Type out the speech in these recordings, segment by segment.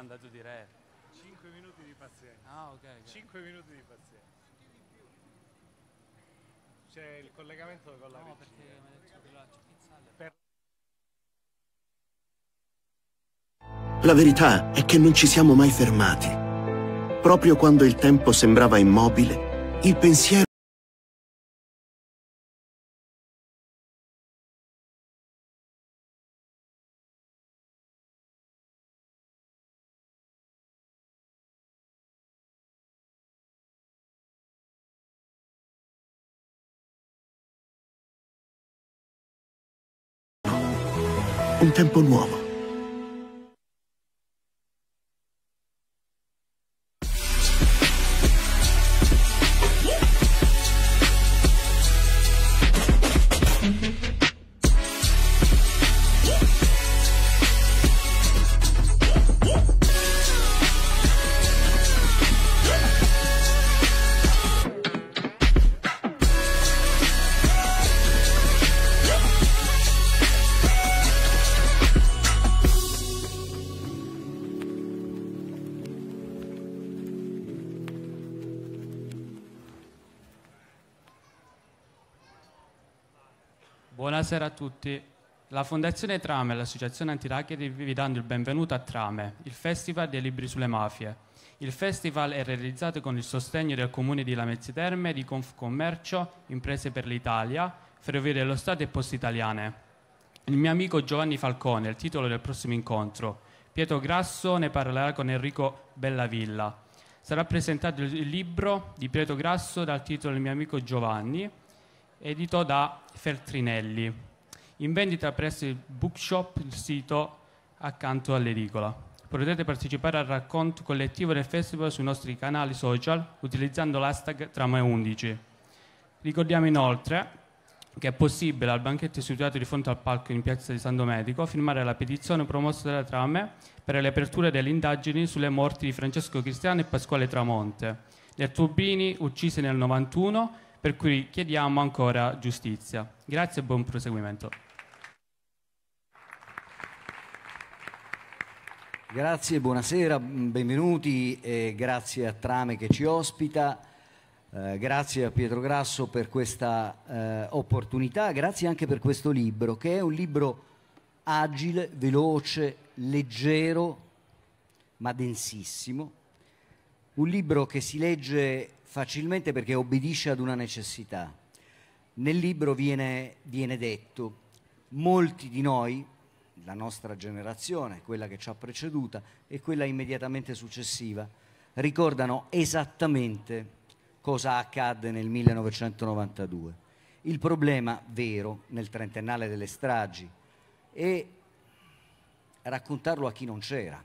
andrà di re. 5 minuti di pazienza. Ah, ok. okay. minuti di pazienza. C'è il collegamento con la no, regia. per... La verità è che non ci siamo mai fermati. Proprio quando il tempo sembrava immobile, il pensiero tempo nuovo. buonasera a tutti. La Fondazione Trame e l'Associazione Antiracket vi danno il benvenuto a Trame, il Festival dei Libri sulle Mafie. Il festival è realizzato con il sostegno del Comune di Lamezzi Terme, di Confcommercio, Imprese per l'Italia, Ferrovie dello Stato e Poste Italiane. Il mio amico Giovanni Falcone è il titolo del prossimo incontro. Pietro Grasso ne parlerà con Enrico Bellavilla. Sarà presentato il libro di Pietro Grasso dal titolo Il mio amico Giovanni edito da Feltrinelli in vendita presso il bookshop, il sito accanto all'edicola. Potete partecipare al racconto collettivo del festival sui nostri canali social utilizzando l'hashtag Trama11. Ricordiamo inoltre che è possibile al banchetto situato di fronte al palco in piazza di San Domenico firmare la petizione promossa dalla Trame per le aperture delle indagini sulle morti di Francesco Cristiano e Pasquale Tramonte, gli attubini uccisi nel 91 per cui chiediamo ancora giustizia. Grazie e buon proseguimento. Grazie, buonasera, benvenuti e grazie a Trame che ci ospita, eh, grazie a Pietro Grasso per questa eh, opportunità, grazie anche per questo libro che è un libro agile, veloce, leggero ma densissimo, un libro che si legge facilmente perché obbedisce ad una necessità. Nel libro viene, viene detto, molti di noi la nostra generazione, quella che ci ha preceduta e quella immediatamente successiva, ricordano esattamente cosa accadde nel 1992. Il problema vero nel trentennale delle stragi è raccontarlo a chi non c'era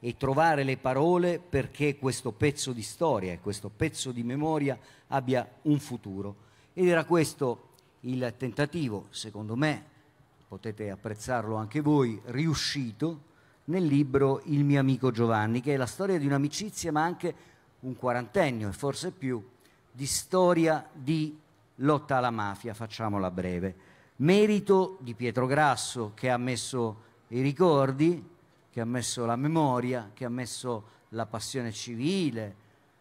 e trovare le parole perché questo pezzo di storia e questo pezzo di memoria abbia un futuro. Ed era questo il tentativo, secondo me, potete apprezzarlo anche voi, riuscito nel libro Il mio amico Giovanni, che è la storia di un'amicizia, ma anche un quarantennio e forse più, di storia di lotta alla mafia, facciamola breve. Merito di Pietro Grasso che ha messo i ricordi, che ha messo la memoria, che ha messo la passione civile,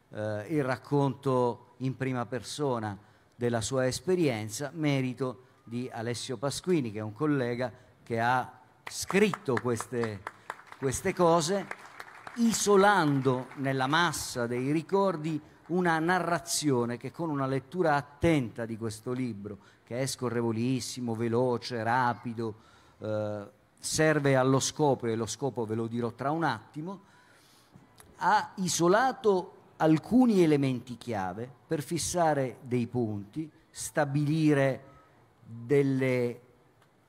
eh, il racconto in prima persona della sua esperienza, merito di Alessio Pasquini, che è un collega che ha scritto queste, queste cose, isolando nella massa dei ricordi una narrazione che con una lettura attenta di questo libro, che è scorrevolissimo, veloce, rapido, eh, serve allo scopo e lo scopo ve lo dirò tra un attimo, ha isolato alcuni elementi chiave per fissare dei punti, stabilire delle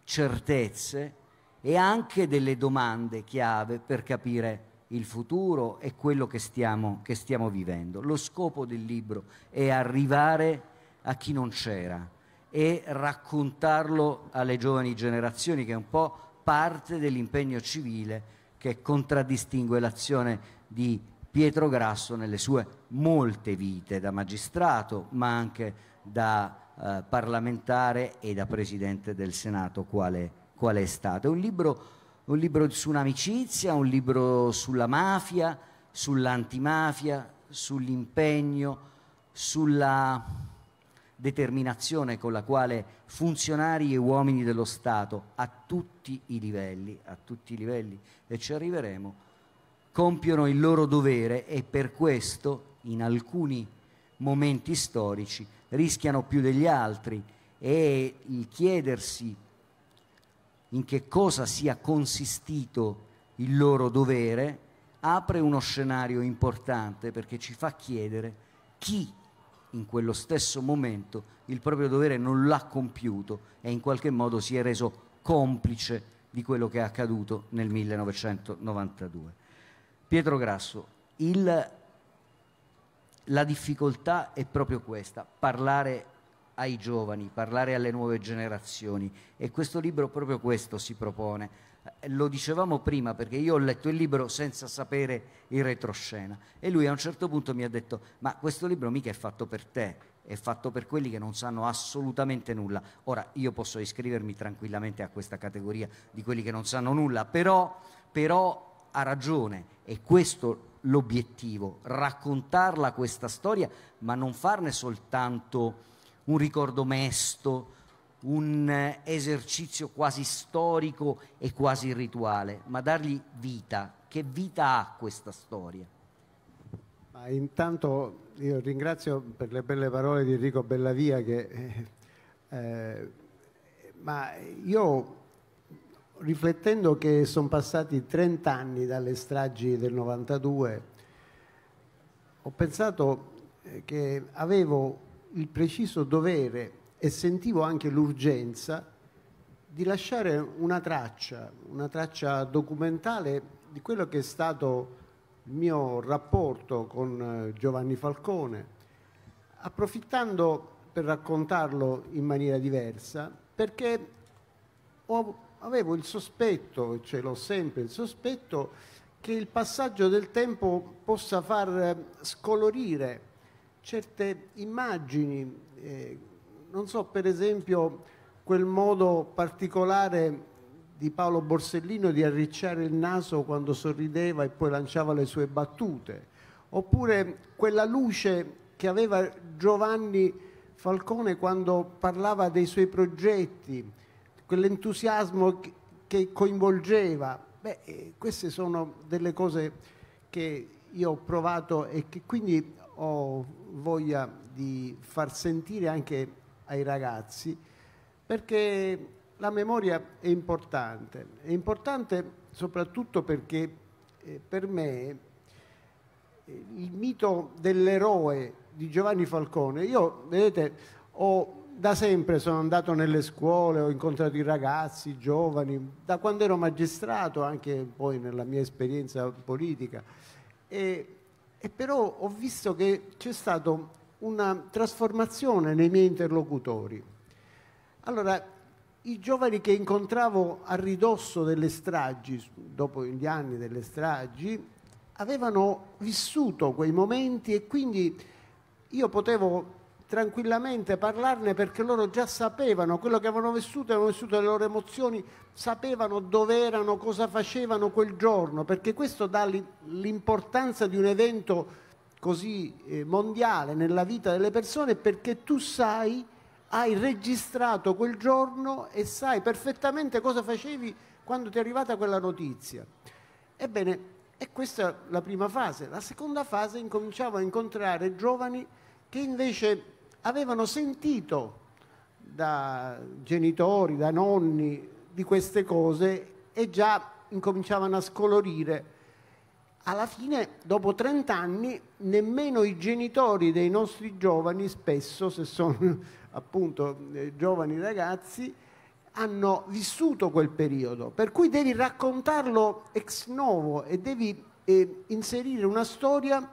certezze e anche delle domande chiave per capire il futuro e quello che stiamo, che stiamo vivendo. Lo scopo del libro è arrivare a chi non c'era e raccontarlo alle giovani generazioni, che è un po' parte dell'impegno civile che contraddistingue l'azione di Pietro Grasso nelle sue molte vite da magistrato, ma anche da eh, parlamentare e da Presidente del Senato quale, quale è stato. un libro, un libro su un'amicizia, un libro sulla mafia, sull'antimafia, sull'impegno, sulla determinazione con la quale funzionari e uomini dello Stato a tutti i livelli, a tutti i livelli, e ci arriveremo, compiono il loro dovere e per questo in alcuni momenti storici rischiano più degli altri e il chiedersi in che cosa sia consistito il loro dovere apre uno scenario importante perché ci fa chiedere chi in quello stesso momento il proprio dovere non l'ha compiuto e in qualche modo si è reso complice di quello che è accaduto nel 1992. Pietro Grasso, il la difficoltà è proprio questa, parlare ai giovani, parlare alle nuove generazioni e questo libro proprio questo si propone. Eh, lo dicevamo prima perché io ho letto il libro senza sapere il retroscena e lui a un certo punto mi ha detto ma questo libro mica è fatto per te, è fatto per quelli che non sanno assolutamente nulla. Ora io posso iscrivermi tranquillamente a questa categoria di quelli che non sanno nulla, però, però ha ragione e questo l'obiettivo, raccontarla questa storia, ma non farne soltanto un ricordo mesto, un esercizio quasi storico e quasi rituale, ma dargli vita. Che vita ha questa storia? Ma intanto io ringrazio per le belle parole di Enrico Bellavia che... Eh, eh, ma io riflettendo che sono passati 30 anni dalle stragi del 92, ho pensato eh, che avevo il preciso dovere e sentivo anche l'urgenza di lasciare una traccia, una traccia documentale di quello che è stato il mio rapporto con eh, Giovanni Falcone, approfittando per raccontarlo in maniera diversa, perché ho avevo il sospetto, ce l'ho sempre il sospetto, che il passaggio del tempo possa far eh, scolorire certe immagini, eh, non so per esempio quel modo particolare di Paolo Borsellino di arricciare il naso quando sorrideva e poi lanciava le sue battute, oppure quella luce che aveva Giovanni Falcone quando parlava dei suoi progetti, quell'entusiasmo che coinvolgeva. Beh, eh, queste sono delle cose che io ho provato e che quindi ho voglia di far sentire anche ai ragazzi, perché la memoria è importante, è importante soprattutto perché eh, per me eh, il mito dell'eroe di Giovanni Falcone, io vedete ho da sempre sono andato nelle scuole, ho incontrato i ragazzi, i giovani, da quando ero magistrato, anche poi nella mia esperienza politica. E, e però ho visto che c'è stata una trasformazione nei miei interlocutori. Allora, i giovani che incontravo a ridosso delle stragi, dopo gli anni delle stragi, avevano vissuto quei momenti e quindi io potevo tranquillamente parlarne perché loro già sapevano quello che avevano vissuto, avevano vissuto le loro emozioni, sapevano dove erano, cosa facevano quel giorno, perché questo dà l'importanza di un evento così eh, mondiale nella vita delle persone perché tu sai, hai registrato quel giorno e sai perfettamente cosa facevi quando ti è arrivata quella notizia. Ebbene, e questa è la prima fase. La seconda fase incominciamo a incontrare giovani che invece avevano sentito da genitori, da nonni di queste cose e già incominciavano a scolorire. Alla fine, dopo 30 anni, nemmeno i genitori dei nostri giovani, spesso se sono appunto eh, giovani ragazzi, hanno vissuto quel periodo. Per cui devi raccontarlo ex novo e devi eh, inserire una storia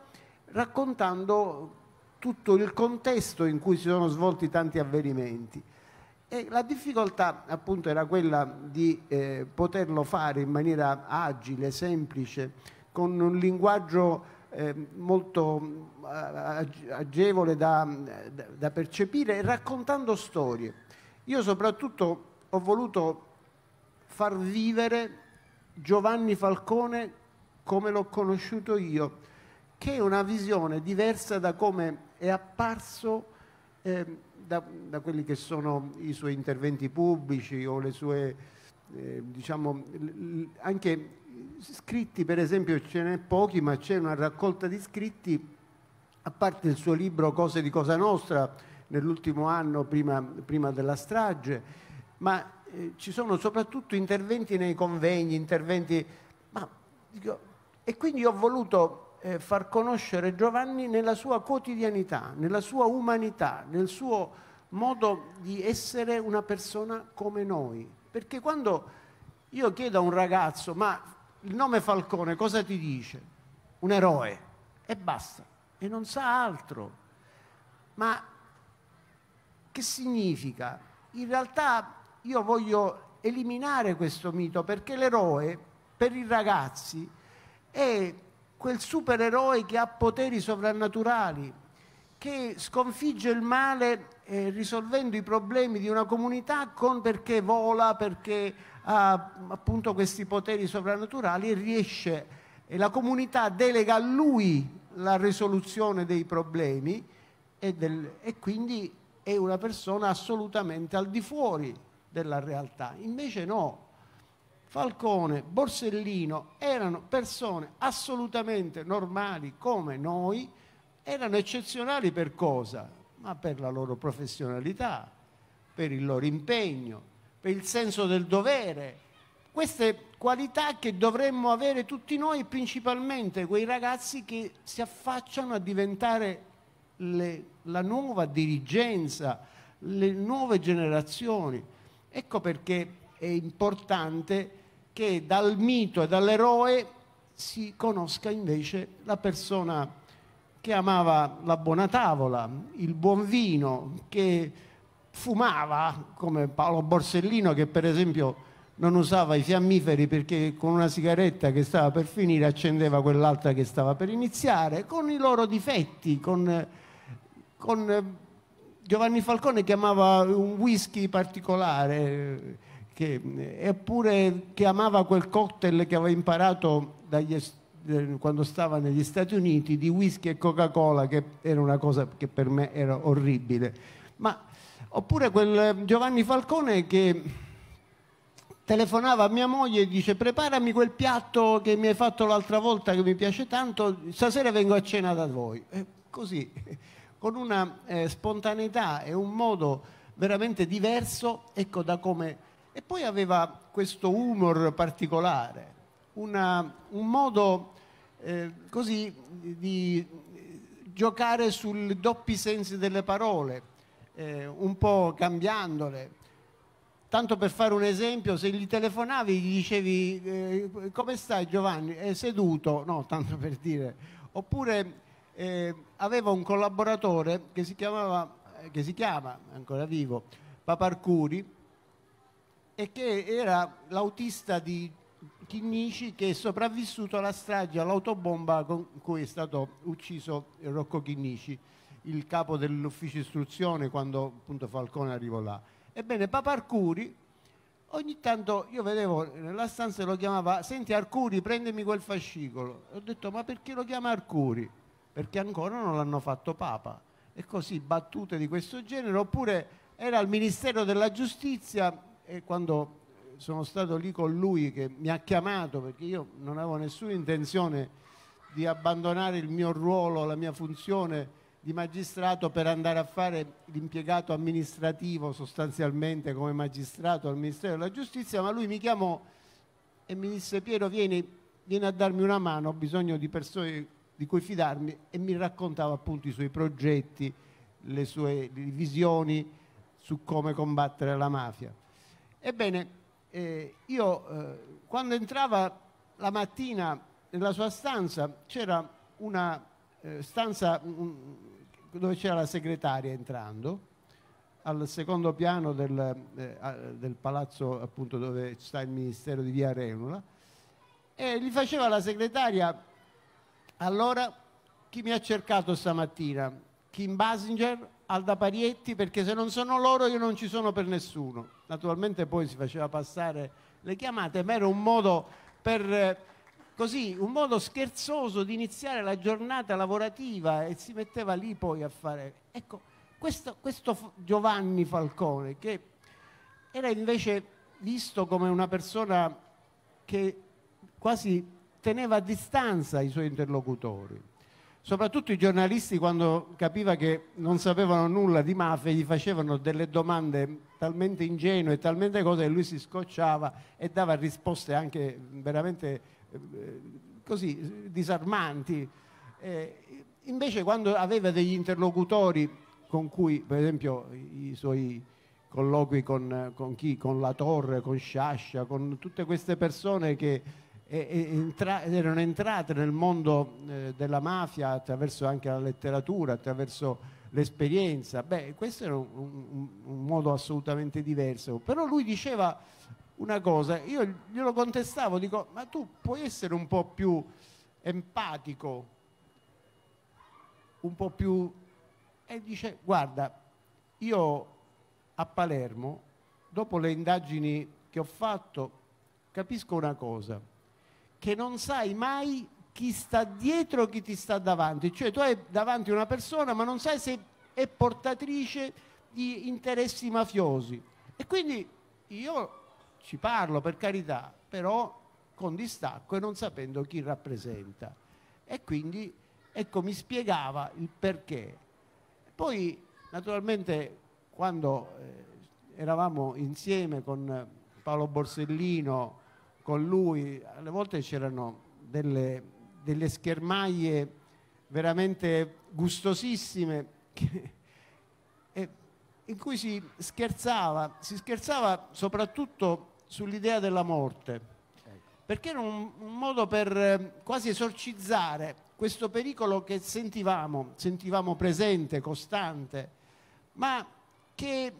raccontando tutto il contesto in cui si sono svolti tanti avvenimenti. E la difficoltà appunto era quella di eh, poterlo fare in maniera agile, semplice, con un linguaggio eh, molto eh, agevole da, da percepire e raccontando storie. Io soprattutto ho voluto far vivere Giovanni Falcone come l'ho conosciuto io, che è una visione diversa da come è apparso eh, da, da, quelli che sono i suoi interventi pubblici o le sue, eh, diciamo, anche scritti, per esempio ce n'è pochi, ma c'è una raccolta di scritti, a parte il suo libro Cose di Cosa Nostra, nell'ultimo anno prima, prima della strage, ma eh, ci sono soprattutto interventi nei convegni, interventi... Ma, dico, e quindi ho voluto eh, far conoscere Giovanni nella sua quotidianità, nella sua umanità, nel suo modo di essere una persona come noi. Perché quando io chiedo a un ragazzo, ma il nome Falcone cosa ti dice? Un eroe. E basta. E non sa altro. Ma che significa? In realtà io voglio eliminare questo mito perché l'eroe per i ragazzi è quel supereroe che ha poteri sovrannaturali, che sconfigge il male eh, risolvendo i problemi di una comunità con perché vola, perché ha appunto questi poteri sovrannaturali e riesce, e la comunità delega a lui la risoluzione dei problemi e, del, e quindi è una persona assolutamente al di fuori della realtà. Invece no, Falcone, Borsellino erano persone assolutamente normali come noi, erano eccezionali per cosa? Ma per la loro professionalità, per il loro impegno, per il senso del dovere. Queste qualità che dovremmo avere tutti noi, principalmente quei ragazzi che si affacciano a diventare le, la nuova dirigenza, le nuove generazioni. Ecco perché è importante che dal mito e dall'eroe si conosca invece la persona che amava la buona tavola, il buon vino, che fumava, come Paolo Borsellino che per esempio non usava i fiammiferi perché con una sigaretta che stava per finire accendeva quell'altra che stava per iniziare, con i loro difetti, con, con Giovanni Falcone che amava un whisky particolare che, eh, eppure che amava quel cocktail che aveva imparato dagli, eh, quando stava negli Stati Uniti di whisky e Coca-Cola, che era una cosa che per me era orribile. Ma, oppure quel eh, Giovanni Falcone che telefonava a mia moglie e dice preparami quel piatto che mi hai fatto l'altra volta che mi piace tanto, stasera vengo a cena da voi. E così, con una eh, spontaneità e un modo veramente diverso ecco, da come e poi aveva questo humor particolare, una, un modo eh, così di giocare sui doppi sensi delle parole, eh, un po' cambiandole. Tanto per fare un esempio, se gli telefonavi gli dicevi eh, come stai Giovanni? È seduto? No, tanto per dire. Oppure eh, aveva un collaboratore che si, chiamava, eh, che si chiama, ancora vivo, Paparcuri, e che era l'autista di Chinnici che è sopravvissuto alla strage, all'autobomba con cui è stato ucciso Rocco Chinnici, il capo dell'ufficio istruzione quando appunto Falcone arrivò là. Ebbene, Papa Arcuri, ogni tanto io vedevo nella stanza e lo chiamava, senti Arcuri prendimi quel fascicolo. Ho detto ma perché lo chiama Arcuri? Perché ancora non l'hanno fatto Papa. E così battute di questo genere, oppure era al Ministero della Giustizia e quando sono stato lì con lui che mi ha chiamato perché io non avevo nessuna intenzione di abbandonare il mio ruolo, la mia funzione di magistrato per andare a fare l'impiegato amministrativo sostanzialmente come magistrato al Ministero della Giustizia, ma lui mi chiamò e mi disse Piero vieni, vieni a darmi una mano, ho bisogno di persone di cui fidarmi e mi raccontava appunto i suoi progetti, le sue visioni su come combattere la mafia. Ebbene, eh, io eh, quando entrava la mattina nella sua stanza c'era una eh, stanza un, dove c'era la segretaria entrando al secondo piano del, eh, del, palazzo appunto dove sta il ministero di via Renula e gli faceva la segretaria allora chi mi ha cercato stamattina? Kim Basinger Alda Parietti perché se non sono loro io non ci sono per nessuno. Naturalmente poi si faceva passare le chiamate, ma era un modo per così, un modo scherzoso di iniziare la giornata lavorativa e si metteva lì poi a fare. Ecco, questo, questo Giovanni Falcone che era invece visto come una persona che quasi teneva a distanza i suoi interlocutori soprattutto i giornalisti quando capiva che non sapevano nulla di mafia gli facevano delle domande talmente ingenue, talmente cose che lui si scocciava e dava risposte anche veramente eh, così disarmanti. Eh, invece quando aveva degli interlocutori con cui, per esempio, i suoi colloqui con, con chi? Con la Torre, con Sciascia, con tutte queste persone che Entra erano entrate nel mondo eh, della mafia attraverso anche la letteratura, attraverso l'esperienza. Beh, questo era un, un, un, modo assolutamente diverso. Però lui diceva una cosa, io glielo contestavo, dico, ma tu puoi essere un po' più empatico, un po' più... E dice, guarda, io a Palermo, dopo le indagini che ho fatto, capisco una cosa che non sai mai chi sta dietro o chi ti sta davanti, cioè tu hai davanti una persona ma non sai se è portatrice di interessi mafiosi e quindi io ci parlo per carità, però con distacco e non sapendo chi rappresenta e quindi ecco mi spiegava il perché. Poi naturalmente quando eh, eravamo insieme con Paolo Borsellino, con lui, alle volte c'erano delle, delle, schermaglie veramente gustosissime che, e, eh, in cui si scherzava, si scherzava soprattutto sull'idea della morte perché era un, un modo per eh, quasi esorcizzare questo pericolo che sentivamo, sentivamo presente, costante, ma che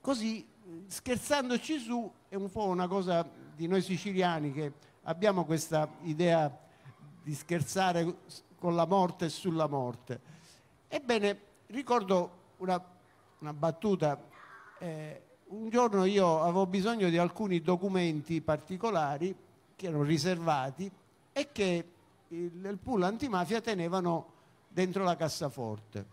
così eh, scherzandoci su è un po' una cosa di noi siciliani che abbiamo questa idea di scherzare con la morte e sulla morte. Ebbene, ricordo una, una battuta, eh, un giorno io avevo bisogno di alcuni documenti particolari che erano riservati e che il, il pool antimafia tenevano dentro la cassaforte.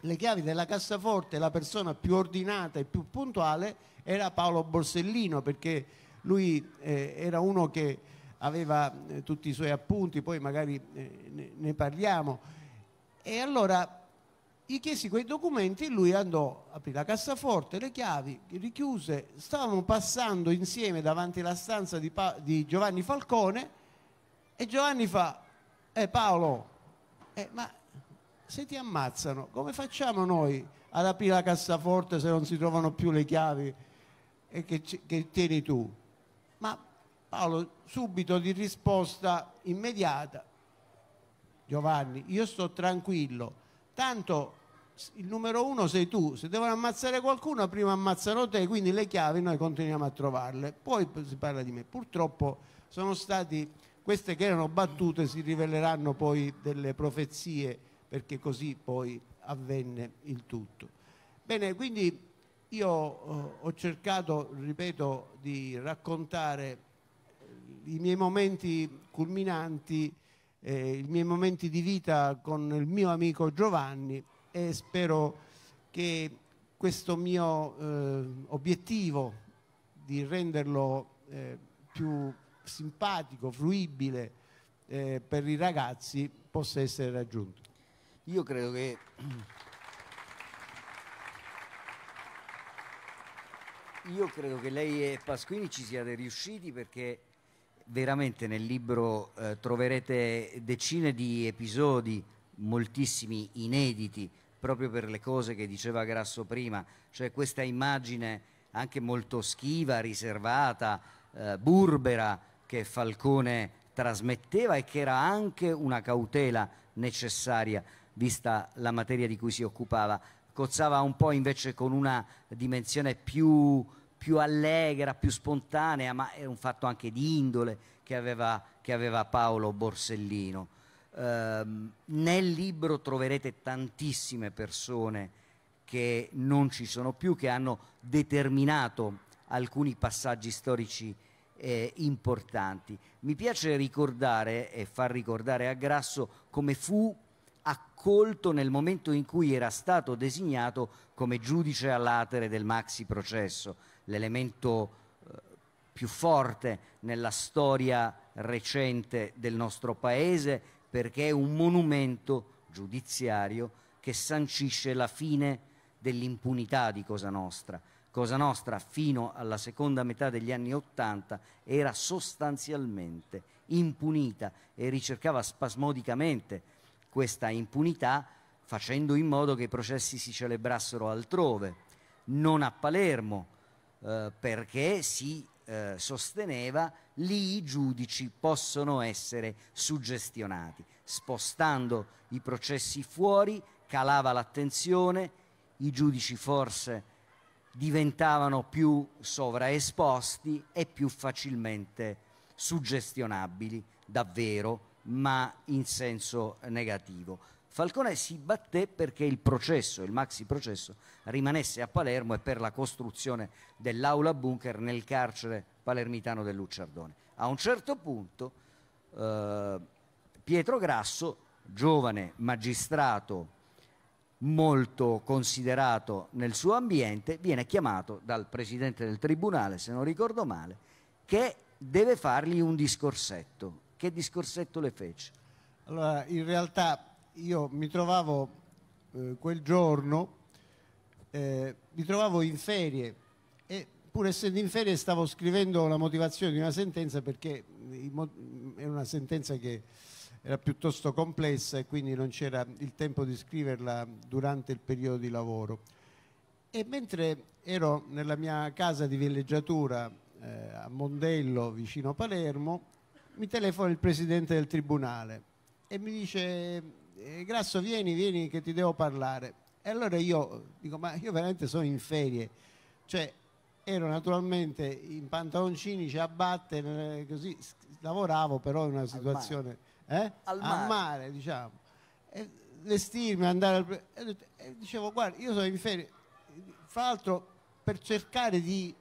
Le chiavi della cassaforte, la persona più ordinata e più puntuale era Paolo Borsellino perché lui eh, era uno che aveva eh, tutti i suoi appunti, poi magari eh, ne, ne parliamo. E allora gli chiesi quei documenti, lui andò, aprì la cassaforte, le chiavi, richiuse, stavamo passando insieme davanti alla stanza di, pa- di Giovanni Falcone e Giovanni fa, eh Paolo, eh, ma se ti ammazzano, come facciamo noi ad aprire la cassaforte se non si trovano più le chiavi che, che tieni tu? Ma Paolo subito di risposta immediata, Giovanni, io sto tranquillo, tanto il numero uno sei tu, se devono ammazzare qualcuno prima ammazzano te, quindi le chiavi noi continuiamo a trovarle, poi si parla di me. Purtroppo sono stati, queste che erano battute si riveleranno poi delle profezie perché così poi avvenne il tutto. Bene, quindi io eh, ho cercato, ripeto, di raccontare eh, i miei momenti culminanti, eh, i miei momenti di vita con il mio amico Giovanni e spero che questo mio eh, obiettivo di renderlo eh, più simpatico, fruibile eh, per i ragazzi possa essere raggiunto. Io credo che Io credo che lei e Pasquini ci siate riusciti perché veramente nel libro eh, troverete decine di episodi, moltissimi inediti, proprio per le cose che diceva Grasso prima, cioè questa immagine anche molto schiva, riservata, eh, burbera che Falcone trasmetteva e che era anche una cautela necessaria vista la materia di cui si occupava. Cozzava un po' invece con una dimensione più più allegra, più spontanea, ma è un fatto anche di indole che aveva, che aveva Paolo Borsellino. Eh, nel libro troverete tantissime persone che non ci sono più, che hanno determinato alcuni passaggi storici eh, importanti. Mi piace ricordare e far ricordare a Grasso come fu accolto nel momento in cui era stato designato come giudice all'atere del maxi processo l'elemento eh, più forte nella storia recente del nostro Paese perché è un monumento giudiziario che sancisce la fine dell'impunità di Cosa Nostra. Cosa Nostra fino alla seconda metà degli anni Ottanta era sostanzialmente impunita e ricercava spasmodicamente questa impunità facendo in modo che i processi si celebrassero altrove, non a Palermo, eh, perché si eh, sosteneva lì i giudici possono essere suggestionati. Spostando i processi fuori calava l'attenzione, i giudici forse diventavano più sovraesposti e più facilmente suggestionabili, davvero, ma in senso negativo. Falcone si batté perché il processo, il maxi processo, rimanesse a Palermo e per la costruzione dell'aula bunker nel carcere palermitano del Lucciardone. A un certo punto eh, Pietro Grasso, giovane magistrato molto considerato nel suo ambiente, viene chiamato dal presidente del tribunale, se non ricordo male, che deve fargli un discorsetto. Che discorsetto le fece? Allora, in realtà io mi trovavo eh, quel giorno, eh, mi trovavo in ferie e pur essendo in ferie stavo scrivendo la motivazione di una sentenza perché eh, mm, era una sentenza che era piuttosto complessa e quindi non c'era il tempo di scriverla durante il periodo di lavoro. E mentre ero nella mia casa di villeggiatura eh, a Mondello, vicino Palermo, mi telefona il presidente del tribunale e mi dice eh, Grasso vieni, vieni che ti devo parlare. E allora io dico, ma io veramente sono in ferie, cioè ero naturalmente in pantaloncini, ciabatte, eh, così lavoravo però in una situazione al mare, eh? al mare. Al mare diciamo. E vestirmi, andare al... E dicevo, guarda, io sono in ferie. Fra l'altro, per cercare di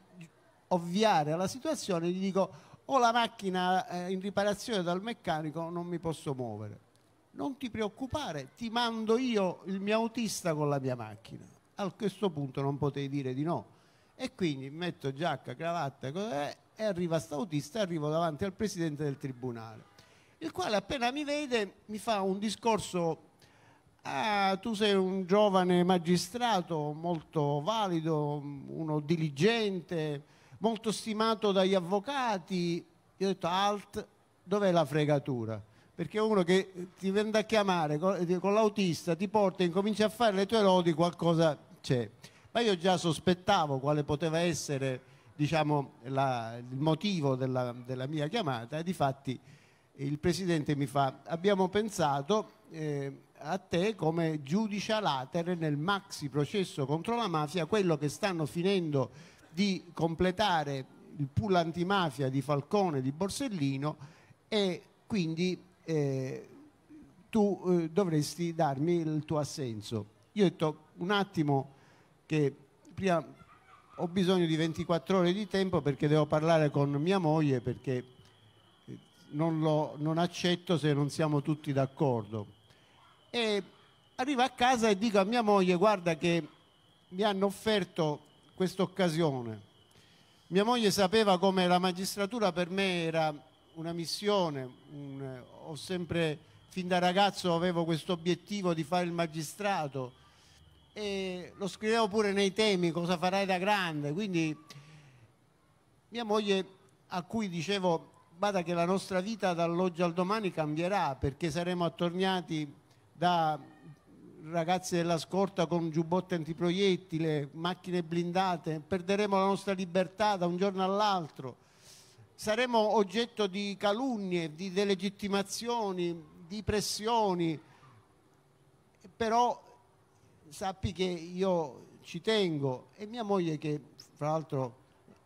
ovviare alla situazione, gli dico, ho la macchina eh, in riparazione dal meccanico, non mi posso muovere non ti preoccupare, ti mando io il mio autista con la mia macchina. A questo punto non potevi dire di no. E quindi metto giacca, cravatta eh, e arriva sta autista e arrivo davanti al presidente del tribunale, il quale appena mi vede mi fa un discorso Ah, tu sei un giovane magistrato molto valido, uno diligente, molto stimato dagli avvocati. Io ho detto, alt, dov'è la fregatura? perché uno che eh, ti vende a chiamare eh, con, l'autista ti porta e incomincia a fare le tue lodi qualcosa c'è ma io già sospettavo quale poteva essere diciamo, la, il motivo della, della, mia chiamata e di fatti il presidente mi fa abbiamo pensato eh, a te come giudice latere nel maxi processo contro la mafia quello che stanno finendo di completare il pool antimafia di Falcone di Borsellino e quindi eh, tu eh, dovresti darmi il tuo assenso. Io ho detto un attimo che prima ho bisogno di 24 ore di tempo perché devo parlare con mia moglie perché eh, non, lo, non accetto se non siamo tutti d'accordo. E arrivo a casa e dico a mia moglie guarda che mi hanno offerto questa occasione. Mia moglie sapeva come la magistratura per me era una missione, un, ho sempre, fin da ragazzo avevo questo obiettivo di fare il magistrato e lo scrivevo pure nei temi, cosa farai da grande, quindi mia moglie a cui dicevo bada che la nostra vita dall'oggi al domani cambierà perché saremo attorniati da ragazzi della scorta con giubbotte antiproiettile, macchine blindate, perderemo la nostra libertà da un giorno all'altro saremo oggetto di calunnie, di delegittimazioni, di pressioni, però sappi che io ci tengo e mia moglie che fra l'altro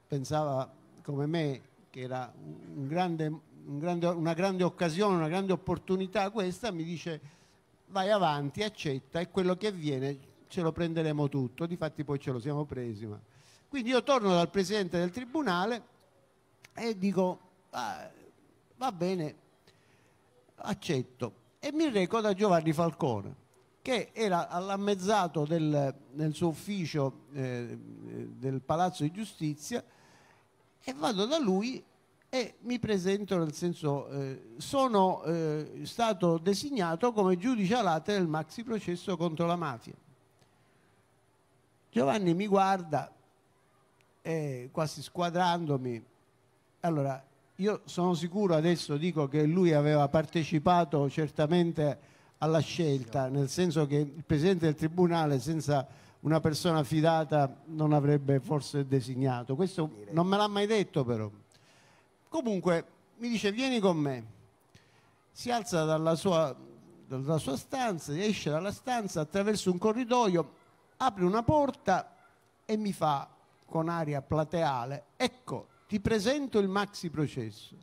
pensava come me che era un grande, un grande, una grande occasione, una grande opportunità questa, mi dice vai avanti, accetta e quello che avviene ce lo prenderemo tutto, difatti poi ce lo siamo presi. Ma... Quindi io torno dal Presidente del Tribunale e dico ah, va bene, accetto. E mi reco da Giovanni Falcone che era all'ammezzato del, nel suo ufficio eh, del Palazzo di Giustizia e vado da lui e mi presento nel senso eh, sono eh, stato designato come giudice alate del maxi processo contro la mafia. Giovanni mi guarda eh, quasi squadrandomi allora, io sono sicuro adesso dico che lui aveva partecipato certamente alla scelta, nel senso che il Presidente del Tribunale senza una persona fidata non avrebbe forse designato. Questo non me l'ha mai detto però. Comunque mi dice vieni con me. Si alza dalla sua, dalla sua stanza, esce dalla stanza attraverso un corridoio, apre una porta e mi fa con aria plateale, ecco ti presento il maxi processo.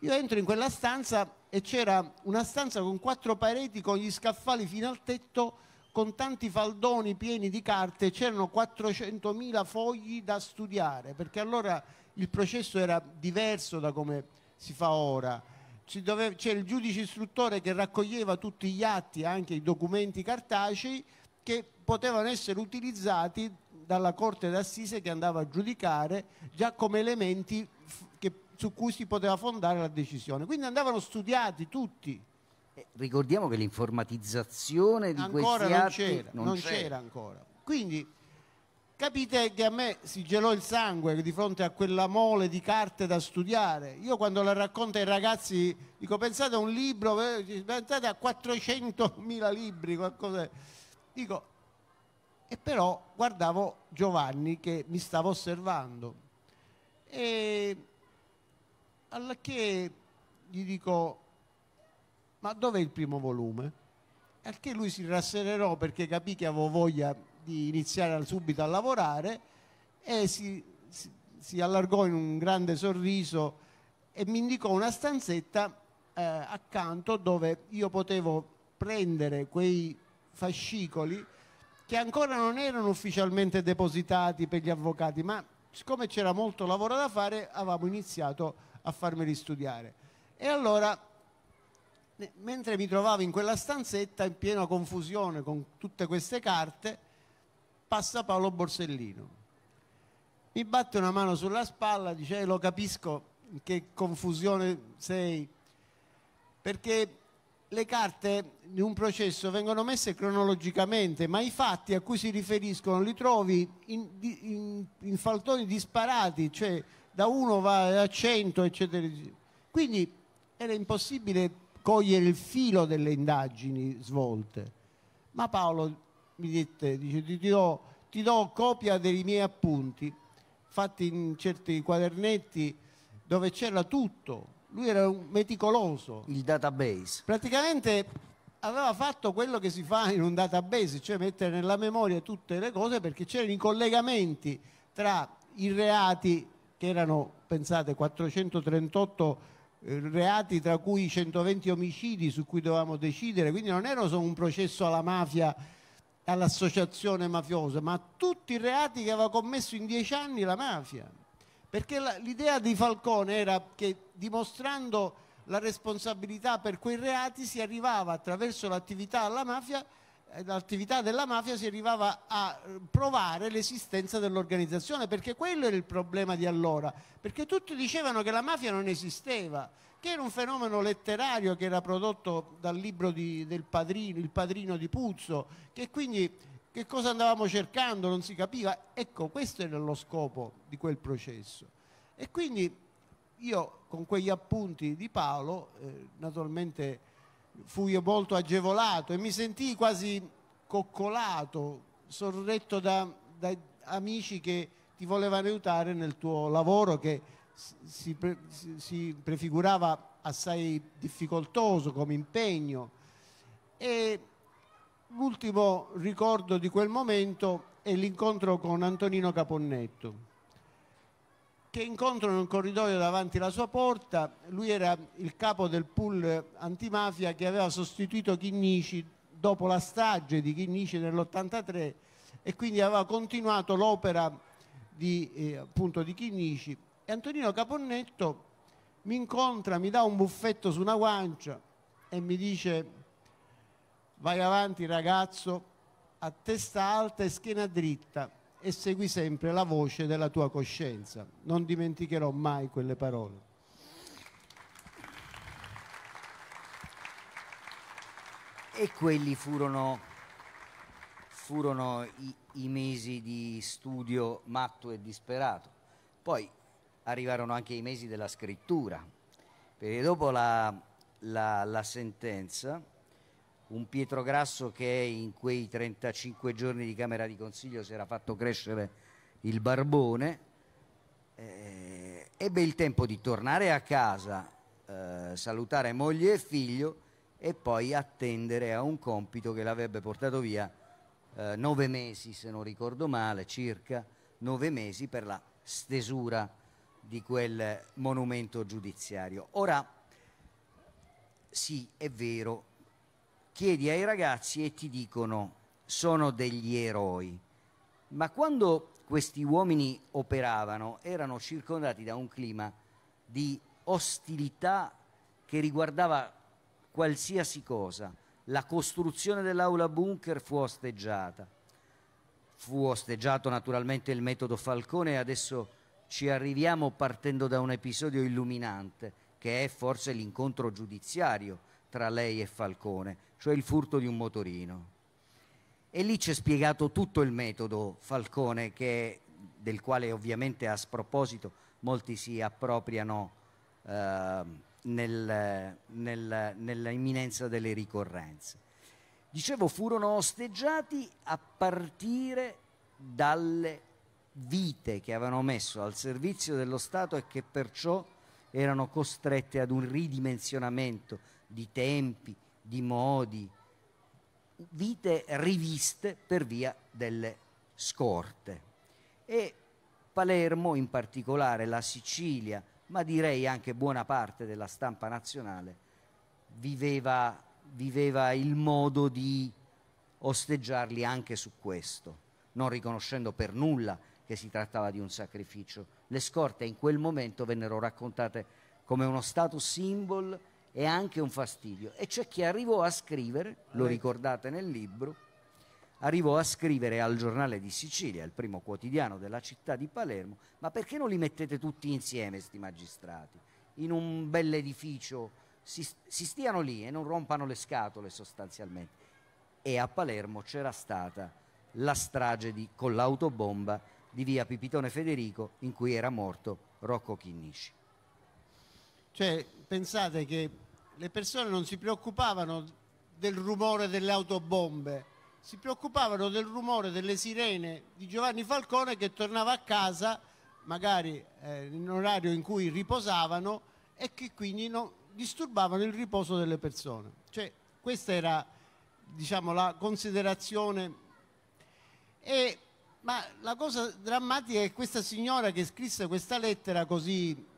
Io entro in quella stanza e c'era una stanza con quattro pareti con gli scaffali fino al tetto, con tanti faldoni pieni di carte, c'erano 400.000 fogli da studiare, perché allora il processo era diverso da come si fa ora. C'era il giudice istruttore che raccoglieva tutti gli atti, anche i documenti cartacei, che potevano essere utilizzati dalla Corte d'Assise che andava a giudicare già come elementi che, su cui si poteva fondare la decisione. Quindi andavano studiati tutti. Eh, ricordiamo che l'informatizzazione di ancora questi non atti c'era, non, non c'era. c'era ancora. Quindi capite che a me si gelò il sangue di fronte a quella mole di carte da studiare. Io quando la racconto ai ragazzi dico pensate a un libro, eh, pensate a 400.000 libri, qualcosa. Dico e però guardavo Giovanni che mi stava osservando e alla che gli dico ma dov'è il primo volume? Al che lui si rasserenò perché capì che avevo voglia di iniziare subito a lavorare e si, si, si allargò in un grande sorriso e mi indicò una stanzetta eh, accanto dove io potevo prendere quei fascicoli che ancora non erano ufficialmente depositati per gli avvocati, ma siccome c'era molto lavoro da fare avevamo iniziato a farmeli studiare. E allora, mentre mi trovavo in quella stanzetta in piena confusione con tutte queste carte, passa Paolo Borsellino. Mi batte una mano sulla spalla, dice eh, lo capisco in che confusione sei, perché le carte di un processo vengono messe cronologicamente, ma i fatti a cui si riferiscono li trovi in, in, in faltoni disparati, cioè da uno va a cento, eccetera. Quindi era impossibile cogliere il filo delle indagini svolte. Ma Paolo mi dette, dice, ti do, ti do copia dei miei appunti, fatti in certi quadernetti dove c'era tutto, lui era un meticoloso. Il database. Praticamente aveva fatto quello che si fa in un database, cioè mettere nella memoria tutte le cose perché c'erano i collegamenti tra i reati che erano, pensate, 438 eh, reati tra cui 120 omicidi su cui dovevamo decidere, quindi non era solo un processo alla mafia, all'associazione mafiosa, ma tutti i reati che aveva commesso in dieci anni la mafia. Perché l'idea di Falcone era che dimostrando la responsabilità per quei reati si arrivava attraverso l'attività alla mafia eh, l'attività della mafia si arrivava a eh, provare l'esistenza dell'organizzazione, perché quello era il problema di allora, perché tutti dicevano che la mafia non esisteva, che era un fenomeno letterario che era prodotto dal libro di, del padrino, il padrino di Puzzo, che quindi che cosa andavamo cercando? Non si capiva. Ecco, questo era lo scopo di quel processo. E quindi io con quegli appunti di Paolo, eh, naturalmente fui molto agevolato e mi sentii quasi coccolato, sorretto da, da amici che ti volevano aiutare nel tuo lavoro che si, pre, si, prefigurava assai difficoltoso come impegno. E L'ultimo ricordo di quel momento è l'incontro con Antonino Caponnetto, che incontro in un corridoio davanti alla sua porta, lui era il capo del pool antimafia che aveva sostituito Chinnici dopo la strage di Chinnici nell'83 e quindi aveva continuato l'opera di, eh, appunto di Chinnici e Antonino Caponnetto mi incontra, mi dà un buffetto su una guancia e mi dice vai avanti ragazzo a testa alta e schiena dritta e segui sempre la voce della tua coscienza. Non dimenticherò mai quelle parole. E quelli furono, furono i, i mesi di studio matto e disperato. Poi arrivarono anche i mesi della scrittura, perché dopo la, la, la sentenza un Pietro Grasso che in quei 35 giorni di Camera di Consiglio si era fatto crescere il barbone, eh, ebbe il tempo di tornare a casa, eh, salutare moglie e figlio e poi attendere a un compito che l'avrebbe portato via eh, nove mesi, se non ricordo male, circa nove mesi per la stesura di quel monumento giudiziario. Ora, sì, è vero, chiedi ai ragazzi e ti dicono sono degli eroi. Ma quando questi uomini operavano erano circondati da un clima di ostilità che riguardava qualsiasi cosa. La costruzione dell'aula bunker fu osteggiata. Fu osteggiato naturalmente il metodo Falcone e adesso ci arriviamo partendo da un episodio illuminante che è forse l'incontro giudiziario tra lei e Falcone, cioè il furto di un motorino. E lì c'è spiegato tutto il metodo Falcone, che, del quale ovviamente a sproposito molti si appropriano eh, nel, nel, nell'imminenza delle ricorrenze. Dicevo, furono osteggiati a partire dalle vite che avevano messo al servizio dello Stato e che perciò erano costrette ad un ridimensionamento di tempi, di modi, vite riviste per via delle scorte. E Palermo, in particolare la Sicilia, ma direi anche buona parte della stampa nazionale, viveva, viveva il modo di osteggiarli anche su questo, non riconoscendo per nulla che si trattava di un sacrificio. Le scorte in quel momento vennero raccontate come uno status symbol e anche un fastidio. E c'è chi arrivò a scrivere, lo ricordate nel libro, arrivò a scrivere al giornale di Sicilia, il primo quotidiano della città di Palermo, ma perché non li mettete tutti insieme, sti magistrati, in un bell'edificio, si, si stiano lì e non rompano le scatole sostanzialmente. E a Palermo c'era stata la strage di, con l'autobomba di via Pipitone Federico in cui era morto Rocco Chinnici. Cioè, pensate che le persone non si preoccupavano del rumore delle autobombe, si preoccupavano del rumore delle sirene di Giovanni Falcone che tornava a casa magari eh, in orario in cui riposavano e che quindi non, disturbavano il riposo delle persone. Cioè, questa era diciamo, la considerazione. E, ma la cosa drammatica è che questa signora che scrisse questa lettera così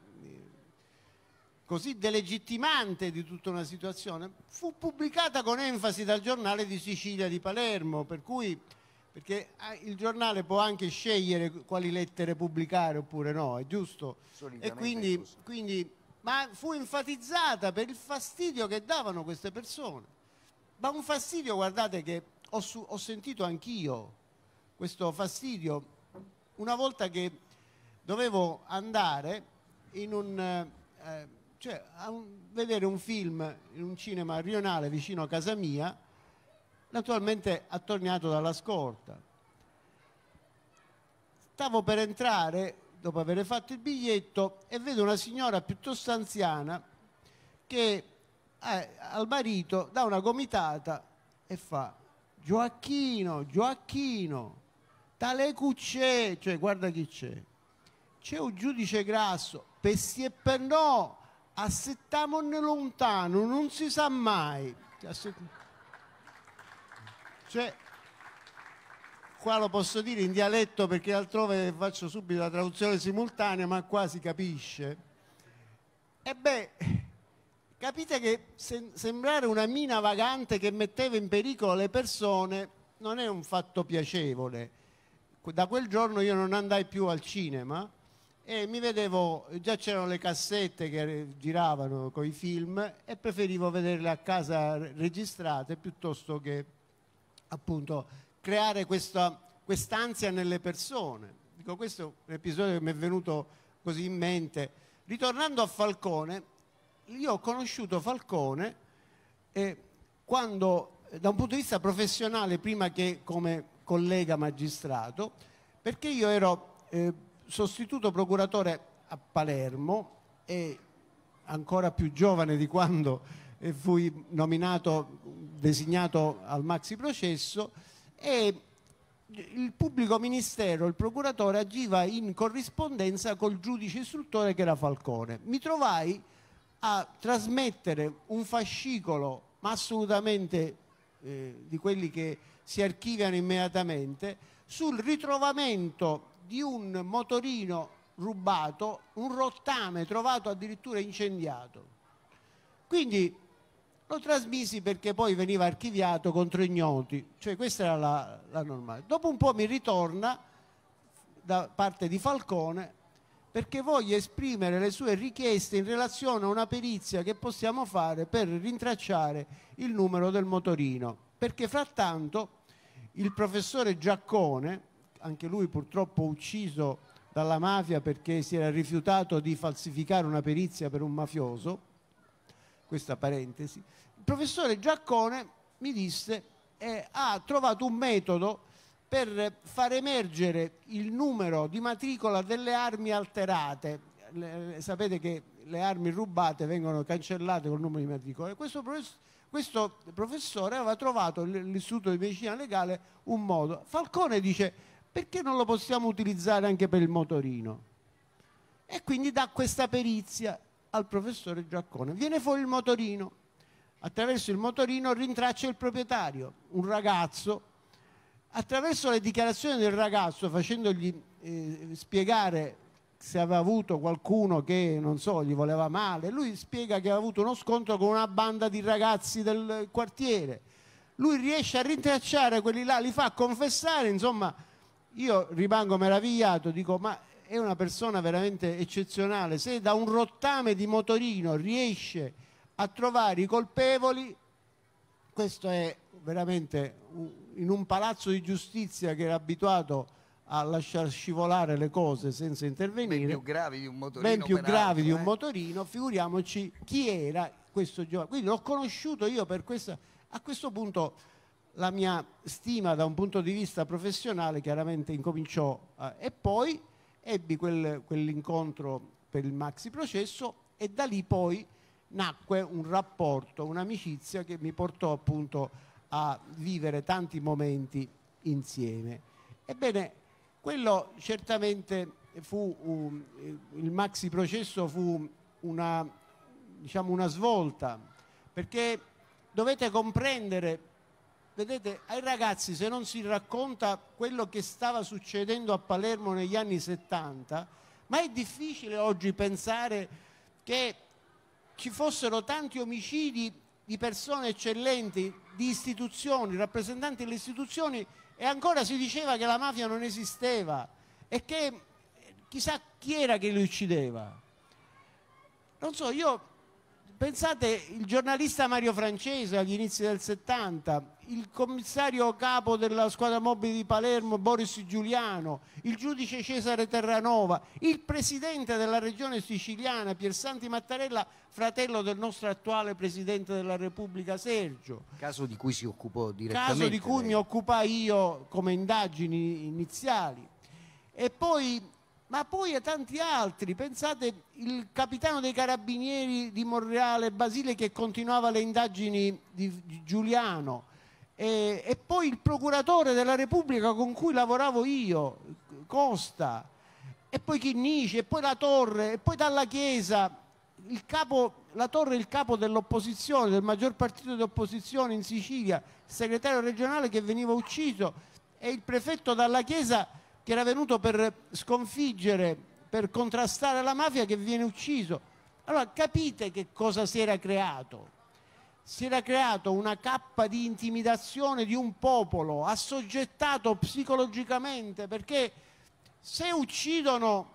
così delegittimante di tutta una situazione, fu pubblicata con enfasi dal giornale di Sicilia di Palermo, per cui perché ah, il giornale può anche scegliere quali lettere pubblicare oppure no, è giusto? E quindi, è quindi, ma fu enfatizzata per il fastidio che davano queste persone. Ma un fastidio, guardate, che ho, su, ho sentito anch'io, questo fastidio, una volta che dovevo andare in un... Eh, cioè, un, vedere un film in un cinema rionale vicino a casa mia, naturalmente attorniato dalla scorta. Stavo per entrare, dopo aver fatto il biglietto, e vedo una signora piuttosto anziana che eh, al marito dà una gomitata e fa Gioacchino, Gioacchino, tale cucce, cioè guarda chi c'è. C'è un giudice grasso, per e per no, assittamone lontano, non si sa mai. Cioè, qua lo posso dire in dialetto perché altrove faccio subito la traduzione simultanea, ma qua si capisce. E beh, capite che se sembrare una mina vagante che metteva in pericolo le persone non è un fatto piacevole. Da quel giorno io non andai più al cinema e mi vedevo, già c'erano le cassette che giravano con i film e preferivo vederle a casa registrate piuttosto che appunto creare questa quest'ansia nelle persone. Dico, questo è un episodio che mi è venuto così in mente. Ritornando a Falcone, io ho conosciuto Falcone eh, quando, da un punto di vista professionale, prima che come collega magistrato, perché io ero... Eh, sostituto procuratore a Palermo e ancora più giovane di quando eh, fui nominato, designato al maxi processo e il pubblico ministero, il procuratore agiva in corrispondenza col giudice istruttore che era Falcone. Mi trovai a trasmettere un fascicolo, ma assolutamente eh, di quelli che si archiviano immediatamente, sul ritrovamento di un motorino rubato, un rottame trovato addirittura incendiato. Quindi lo trasmisi perché poi veniva archiviato contro ignoti, cioè questa era la, la normale. Dopo un po' mi ritorna da parte di Falcone perché voglia esprimere le sue richieste in relazione a una perizia che possiamo fare per rintracciare il numero del motorino, perché frattanto il professore Giaccone, anche lui purtroppo ucciso dalla mafia perché si era rifiutato di falsificare una perizia per un mafioso, questa parentesi, il professore Giaccone mi disse eh, ha trovato un metodo per far emergere il numero di matricola delle armi alterate. Le, sapete che le armi rubate vengono cancellate col numero di matricola. Questo, questo professore aveva trovato l'Istituto di Medicina Legale un modo. Falcone dice perché non lo possiamo utilizzare anche per il motorino? E quindi dà questa perizia al professore Giaccone. Viene fuori il motorino, attraverso il motorino rintraccia il proprietario, un ragazzo. Attraverso le dichiarazioni del ragazzo, facendogli eh, spiegare se aveva avuto qualcuno che non so gli voleva male lui spiega che aveva avuto uno scontro con una banda di ragazzi del quartiere lui riesce a rintracciare quelli là li fa confessare insomma io rimango meravigliato, dico ma è una persona veramente eccezionale, se da un rottame di motorino riesce a trovare i colpevoli, questo è veramente in un palazzo di giustizia che era abituato a lasciar scivolare le cose senza intervenire. Ben più gravi di un motorino. Ben più gravi eh? di un eh. motorino, figuriamoci chi era questo giovane. Quindi l'ho conosciuto io per questa... A questo punto la mia stima da un punto di vista professionale chiaramente incominciò eh, e poi ebbi quel, quell'incontro per il maxi processo e da lì poi nacque un rapporto, un'amicizia che mi portò appunto a vivere tanti momenti insieme. Ebbene, quello certamente fu, um, il maxi processo fu una, diciamo, una svolta perché dovete comprendere Vedete, ai ragazzi se non si racconta quello che stava succedendo a Palermo negli anni 70, ma è difficile oggi pensare che ci fossero tanti omicidi di persone eccellenti, di istituzioni, rappresentanti delle istituzioni e ancora si diceva che la mafia non esisteva e che eh, chissà chi era che li uccideva. Non so, io Pensate, il giornalista Mario Francese agli inizi del 70, il commissario capo della squadra mobile di Palermo Boris Giuliano, il giudice Cesare Terranova, il presidente della regione siciliana Santi Mattarella, fratello del nostro attuale presidente della Repubblica Sergio. Caso di cui si occupò direttamente. Caso di cui lei. mi occupai io come indagini iniziali. E poi ma poi a tanti altri. Pensate il capitano dei carabinieri di Monreale, Basile, che continuava le indagini di Giuliano, e, e poi il procuratore della Repubblica con cui lavoravo io, Costa, e poi Chinnici, e poi la Torre, e poi dalla Chiesa. Capo, la Torre è il capo dell'opposizione, del maggior partito di opposizione in Sicilia, segretario regionale che veniva ucciso, e il prefetto dalla Chiesa che era venuto per sconfiggere, per contrastare la mafia, che viene ucciso. Allora capite che cosa si era creato? Si era creato una cappa di intimidazione di un popolo assoggettato psicologicamente perché se uccidono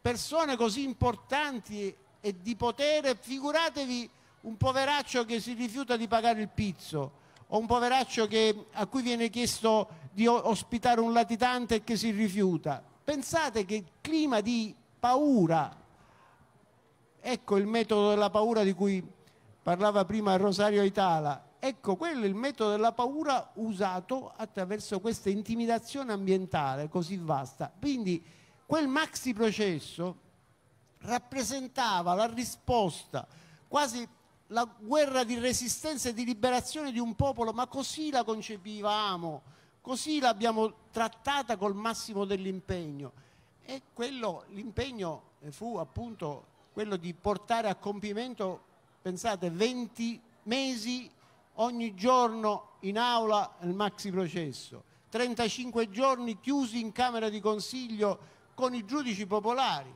persone così importanti e di potere, figuratevi un poveraccio che si rifiuta di pagare il pizzo o un poveraccio che, a cui viene chiesto di ospitare un latitante che si rifiuta. Pensate che clima di paura, ecco il metodo della paura di cui parlava prima Rosario Itala, ecco quello è il metodo della paura usato attraverso questa intimidazione ambientale così vasta. Quindi quel maxi processo rappresentava la risposta, quasi la guerra di resistenza e di liberazione di un popolo, ma così la concepivamo Così l'abbiamo trattata col massimo dell'impegno e quello, l'impegno eh, fu appunto quello di portare a compimento, pensate, 20 mesi ogni giorno in aula il maxi processo, 35 giorni chiusi in Camera di Consiglio con i giudici popolari,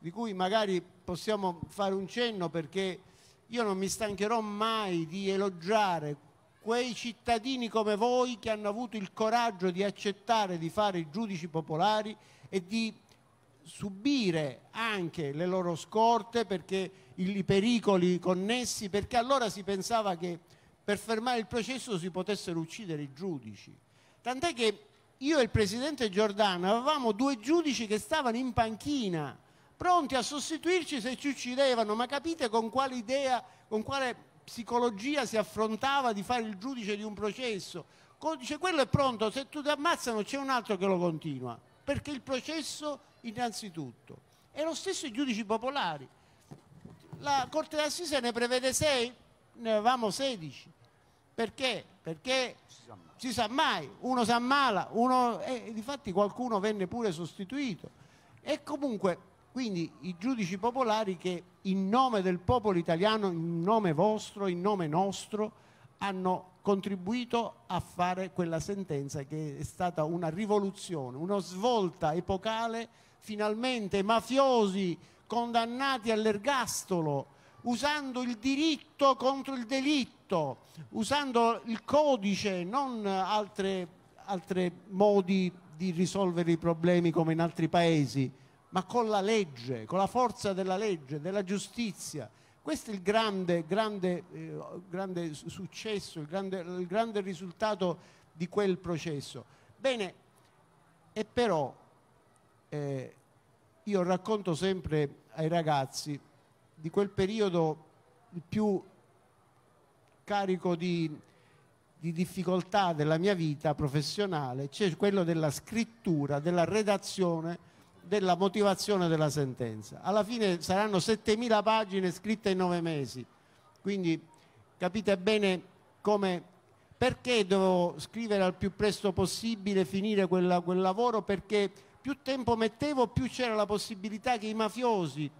di cui magari possiamo fare un cenno perché io non mi stancherò mai di elogiare quei cittadini come voi che hanno avuto il coraggio di accettare di fare i giudici popolari e di subire anche le loro scorte perché i pericoli connessi, perché allora si pensava che per fermare il processo si potessero uccidere i giudici. Tant'è che io e il presidente Giordano avevamo due giudici che stavano in panchina, pronti a sostituirci se ci uccidevano, ma capite con quale idea, con quale psicologia si affrontava di fare il giudice di un processo. Codice quello è pronto, se tu ti ammazzano c'è un altro che lo continua, perché il processo innanzitutto. E lo stesso i giudici popolari. La Corte d'Assise ne prevede 6, ne avevamo 16. Perché? Perché si sa mai, uno si ammala, uno... e eh, difatti qualcuno venne pure sostituito. E comunque quindi i giudici popolari che in nome del popolo italiano, in nome vostro, in nome nostro, hanno contribuito a fare quella sentenza che è stata una rivoluzione, una svolta epocale, finalmente mafiosi condannati all'ergastolo, usando il diritto contro il delitto, usando il codice, non altri modi di risolvere i problemi come in altri paesi ma con la legge, con la forza della legge, della giustizia. Questo è il grande, grande, eh, grande successo, il grande, il grande risultato di quel processo. Bene, e però eh, io racconto sempre ai ragazzi di quel periodo più carico di, di difficoltà della mia vita professionale, cioè quello della scrittura, della redazione della motivazione della sentenza. Alla fine saranno 7.000 pagine scritte in nove mesi, quindi capite bene come, perché devo scrivere al più presto possibile, finire quella, quel lavoro, perché più tempo mettevo, più c'era la possibilità che i mafiosi,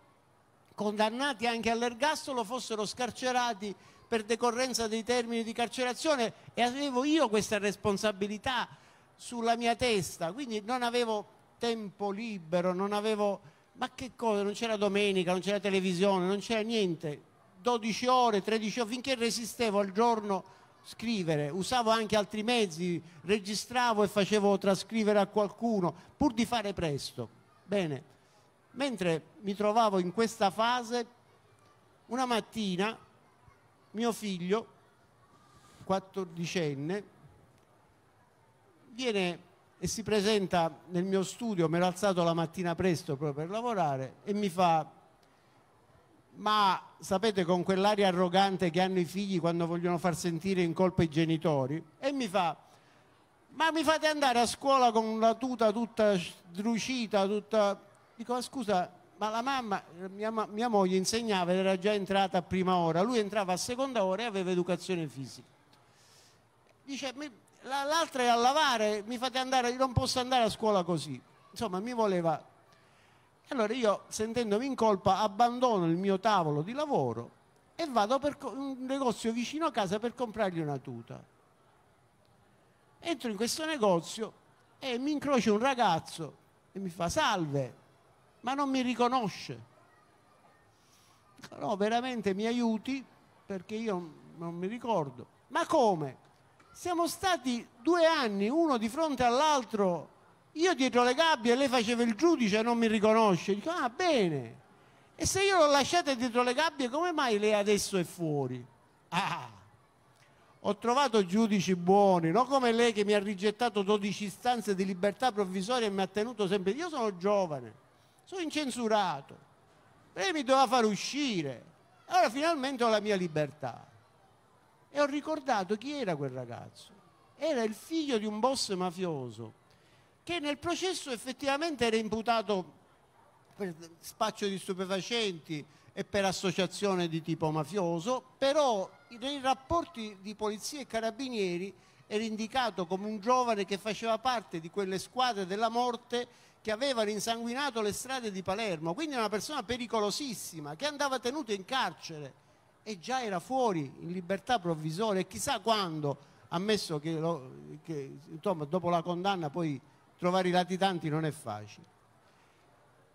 condannati anche all'ergastolo, fossero scarcerati per decorrenza dei termini di carcerazione e avevo io questa responsabilità sulla mia testa, quindi non avevo tempo libero, non avevo... Ma che cosa? Non c'era domenica, non c'era televisione, non c'era niente. 12 ore, 13 ore, finché resistevo al giorno scrivere, usavo anche altri mezzi, registravo e facevo trascrivere a qualcuno, pur di fare presto. Bene, mentre mi trovavo in questa fase, una mattina mio figlio, quattordicenne, viene e si presenta nel mio studio, mi ero alzato la mattina presto proprio per lavorare e mi fa ma sapete con quell'aria arrogante che hanno i figli quando vogliono far sentire in colpa i genitori e mi fa ma mi fate andare a scuola con la tuta tutta drucita tutta dico ma scusa ma la mamma mia, mia moglie insegnava ed era già entrata a prima ora lui entrava a seconda ora e aveva educazione fisica dice l'altra è a lavare, mi fate andare, non posso andare a scuola così. Insomma, mi voleva... Allora io, sentendomi in colpa, abbandono il mio tavolo di lavoro e vado per un negozio vicino a casa per comprargli una tuta. Entro in questo negozio e mi incrocia un ragazzo e mi fa salve, ma non mi riconosce. No, veramente mi aiuti perché io non mi ricordo. Ma come? siamo stati due anni uno di fronte all'altro io dietro le gabbie lei faceva il giudice e non mi riconosce dico ah bene e se io l'ho lasciata dietro le gabbie come mai lei adesso è fuori ah ho trovato giudici buoni non come lei che mi ha rigettato 12 istanze di libertà provvisoria e mi ha tenuto sempre io sono giovane sono incensurato lei mi doveva far uscire allora finalmente ho la mia libertà e ho ricordato chi era quel ragazzo. Era il figlio di un boss mafioso che nel processo effettivamente era imputato per spaccio di stupefacenti e per associazione di tipo mafioso, però nei rapporti di polizia e carabinieri era indicato come un giovane che faceva parte di quelle squadre della morte che avevano insanguinato le strade di Palermo, quindi una persona pericolosissima che andava tenuta in carcere e già era fuori in libertà provvisoria e chissà quando, ammesso che, lo, che insomma, dopo la condanna poi trovare i latitanti non è facile.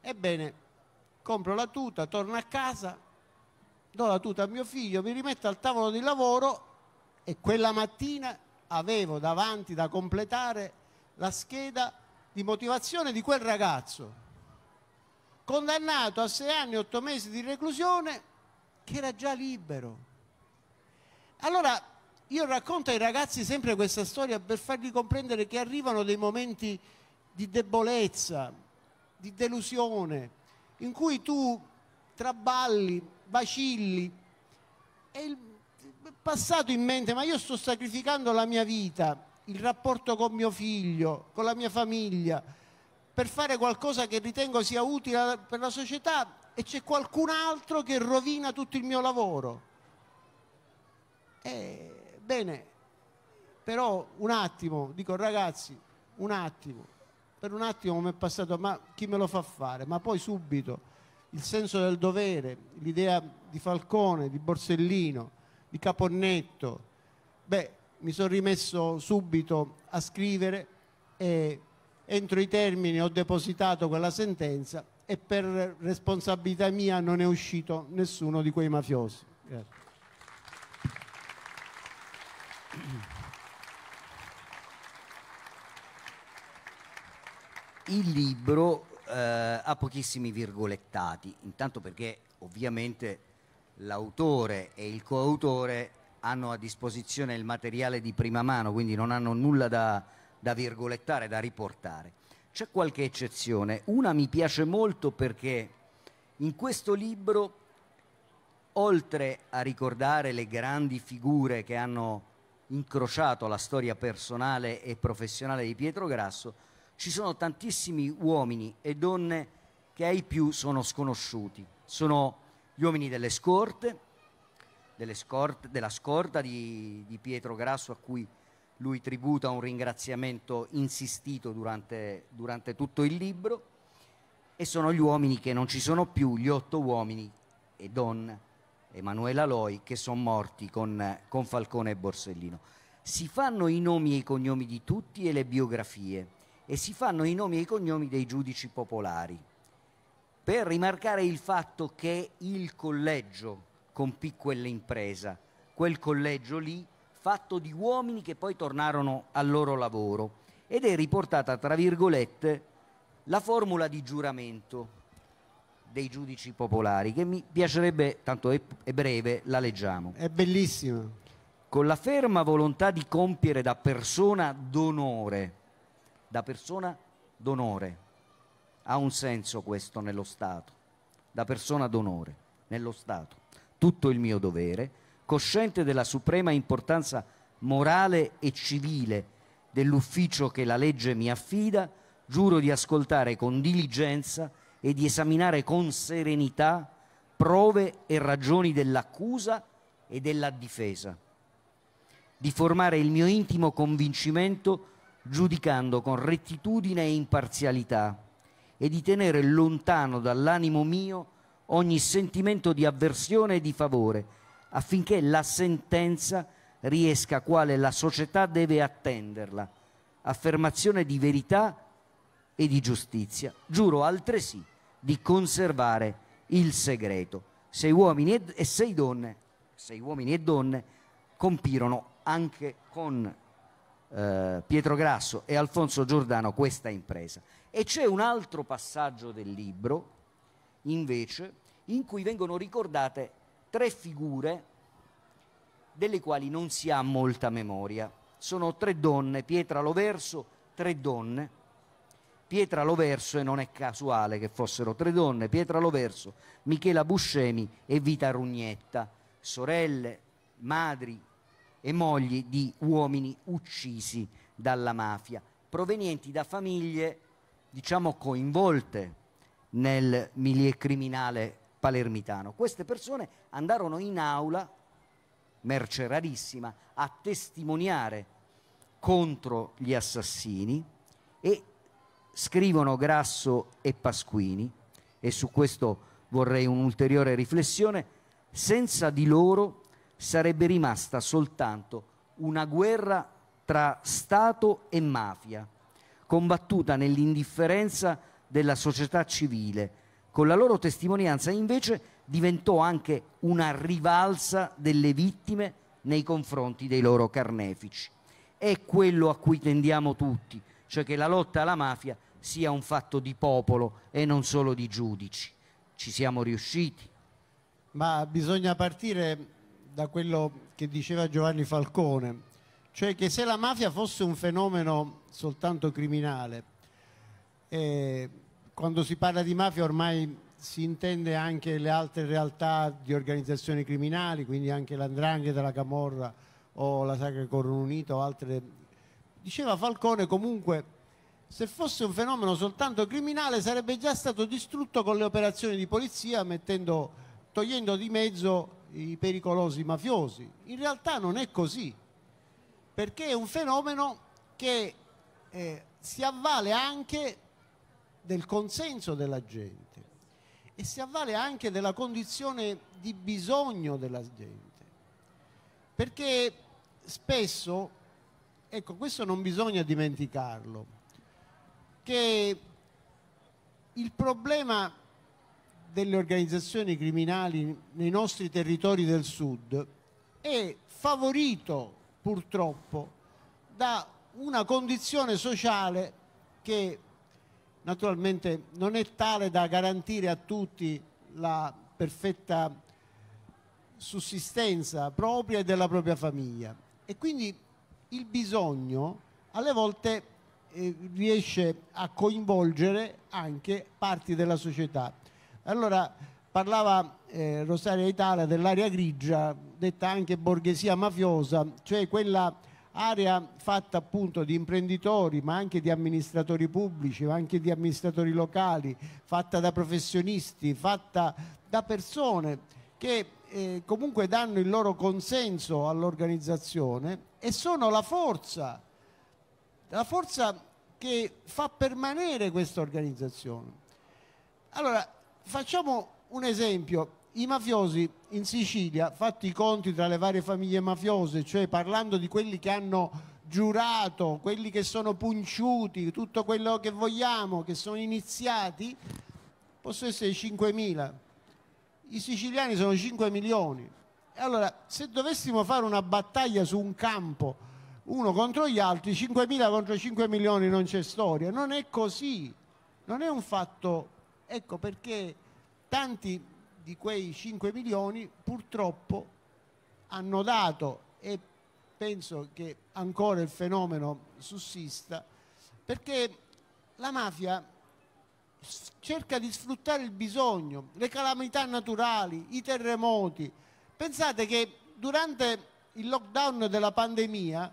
Ebbene, compro la tuta, torno a casa, do la tuta a mio figlio, mi rimetto al tavolo di lavoro e quella mattina avevo davanti da completare la scheda di motivazione di quel ragazzo, condannato a sei anni e otto mesi di reclusione che era già libero. Allora io racconto ai ragazzi sempre questa storia per fargli comprendere che arrivano dei momenti di debolezza, di delusione, in cui tu traballi, vacilli e il passato in mente, ma io sto sacrificando la mia vita, il rapporto con mio figlio, con la mia famiglia, per fare qualcosa che ritengo sia utile per la società e c'è qualcun altro che rovina tutto il mio lavoro. Eh, bene, però un attimo, dico ragazzi, un attimo, per un attimo mi è passato, ma chi me lo fa fare? Ma poi subito il senso del dovere, l'idea di Falcone, di Borsellino, di Caponnetto, beh, mi sono rimesso subito a scrivere e entro i termini ho depositato quella sentenza e per responsabilità mia non è uscito nessuno di quei mafiosi. Il libro eh, ha pochissimi virgolettati, intanto perché ovviamente l'autore e il coautore hanno a disposizione il materiale di prima mano, quindi non hanno nulla da, da virgolettare, da riportare c'è qualche eccezione. Una mi piace molto perché in questo libro, oltre a ricordare le grandi figure che hanno incrociato la storia personale e professionale di Pietro Grasso, ci sono tantissimi uomini e donne che ai più sono sconosciuti. Sono gli uomini delle scorte, delle scorte della scorta di, di Pietro Grasso a cui lui tributa un ringraziamento insistito durante, durante tutto il libro e sono gli uomini che non ci sono più, gli otto uomini e Don Emanuela Loi che sono morti con, con Falcone e Borsellino. Si fanno i nomi e i cognomi di tutti e le biografie e si fanno i nomi e i cognomi dei giudici popolari per rimarcare il fatto che il collegio compì quell'impresa, quel collegio lì fatto di uomini che poi tornarono al loro lavoro. Ed è riportata, tra virgolette, la formula di giuramento dei giudici popolari, che mi piacerebbe, tanto è, è breve, la leggiamo. È bellissima. Con la ferma volontà di compiere da persona d'onore, da persona d'onore, ha un senso questo nello Stato, da persona d'onore, nello Stato, tutto il mio dovere, cosciente della suprema importanza morale e civile dell'ufficio che la legge mi affida, giuro di ascoltare con diligenza e di esaminare con serenità prove e ragioni dell'accusa e della difesa, di formare il mio intimo convincimento giudicando con rettitudine e imparzialità e di tenere lontano dall'animo mio ogni sentimento di avversione e di favore affinché la sentenza riesca quale la società deve attenderla, affermazione di verità e di giustizia. Giuro altresì di conservare il segreto. Sei uomini e, e sei donne, sei uomini e donne compirono anche con eh, Pietro Grasso e Alfonso Giordano questa impresa. E c'è un altro passaggio del libro, invece, in cui vengono ricordate tre figure delle quali non si ha molta memoria. Sono tre donne, Pietra Loverso, tre donne. Pietra Loverso, e non è casuale che fossero tre donne, Pietra Loverso, Michela Buscemi e Vita Rugnetta, sorelle, madri e mogli di uomini uccisi dalla mafia, provenienti da famiglie, diciamo, coinvolte nel milieu criminale palermitano. Queste persone andarono in aula, merce rarissima, a testimoniare contro gli assassini e scrivono Grasso e Pasquini, e su questo vorrei un'ulteriore riflessione, senza di loro sarebbe rimasta soltanto una guerra tra Stato e mafia, combattuta nell'indifferenza della società civile, con la loro testimonianza invece diventò anche una rivalsa delle vittime nei confronti dei loro carnefici. È quello a cui tendiamo tutti, cioè che la lotta alla mafia sia un fatto di popolo e non solo di giudici. Ci siamo riusciti. Ma bisogna partire da quello che diceva Giovanni Falcone, cioè che se la mafia fosse un fenomeno soltanto criminale, eh, quando si parla di mafia ormai si intende anche le altre realtà di organizzazioni criminali, quindi anche l'Andrangheta, la Camorra o la Sacra Corona Unita o altre. Diceva Falcone comunque se fosse un fenomeno soltanto criminale sarebbe già stato distrutto con le operazioni di polizia mettendo, togliendo di mezzo i pericolosi mafiosi. In realtà non è così, perché è un fenomeno che eh, si avvale anche del consenso della gente e si avvale anche della condizione di bisogno della gente. Perché spesso, ecco questo non bisogna dimenticarlo, che il problema delle organizzazioni criminali nei nostri territori del sud è favorito purtroppo da una condizione sociale che naturalmente non è tale da garantire a tutti la perfetta sussistenza propria e della propria famiglia e quindi il bisogno alle volte eh, riesce a coinvolgere anche parti della società. Allora parlava eh, Rosaria Italia dell'area grigia, detta anche borghesia mafiosa, cioè quella area fatta appunto di imprenditori, ma anche di amministratori pubblici, ma anche di amministratori locali, fatta da professionisti, fatta da persone che eh, comunque danno il loro consenso all'organizzazione e sono la forza, la forza che fa permanere questa organizzazione. Allora, facciamo un esempio. I mafiosi in Sicilia, fatti i conti tra le varie famiglie mafiose, cioè parlando di quelli che hanno giurato, quelli che sono punciuti, tutto quello che vogliamo, che sono iniziati, possono essere 5.000. I siciliani sono 5 milioni. Allora, se dovessimo fare una battaglia su un campo, uno contro gli altri, 5.000 contro 5 milioni non c'è storia. Non è così. Non è un fatto... Ecco perché tanti di quei 5 milioni purtroppo hanno dato e penso che ancora il fenomeno sussista perché la mafia cerca di sfruttare il bisogno, le calamità naturali, i terremoti. Pensate che durante il lockdown della pandemia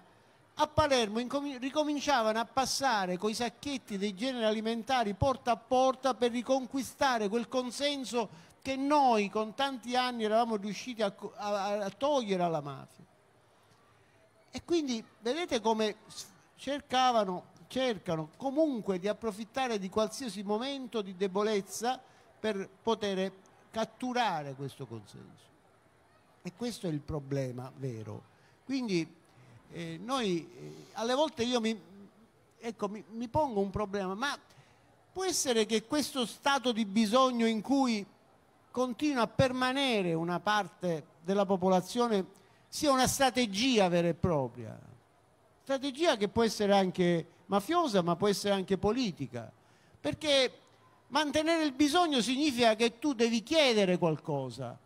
a Palermo ricominciavano a passare con i sacchetti dei generi alimentari porta a porta per riconquistare quel consenso che noi con tanti anni eravamo riusciti a, a, a togliere alla mafia. E quindi vedete come cercavano, cercano comunque di approfittare di qualsiasi momento di debolezza per poter catturare questo consenso. E questo è il problema vero. Quindi eh, noi, eh, alle volte io mi, ecco, mi, mi pongo un problema, ma può essere che questo stato di bisogno in cui continua a permanere una parte della popolazione sia una strategia vera e propria, strategia che può essere anche mafiosa ma può essere anche politica, perché mantenere il bisogno significa che tu devi chiedere qualcosa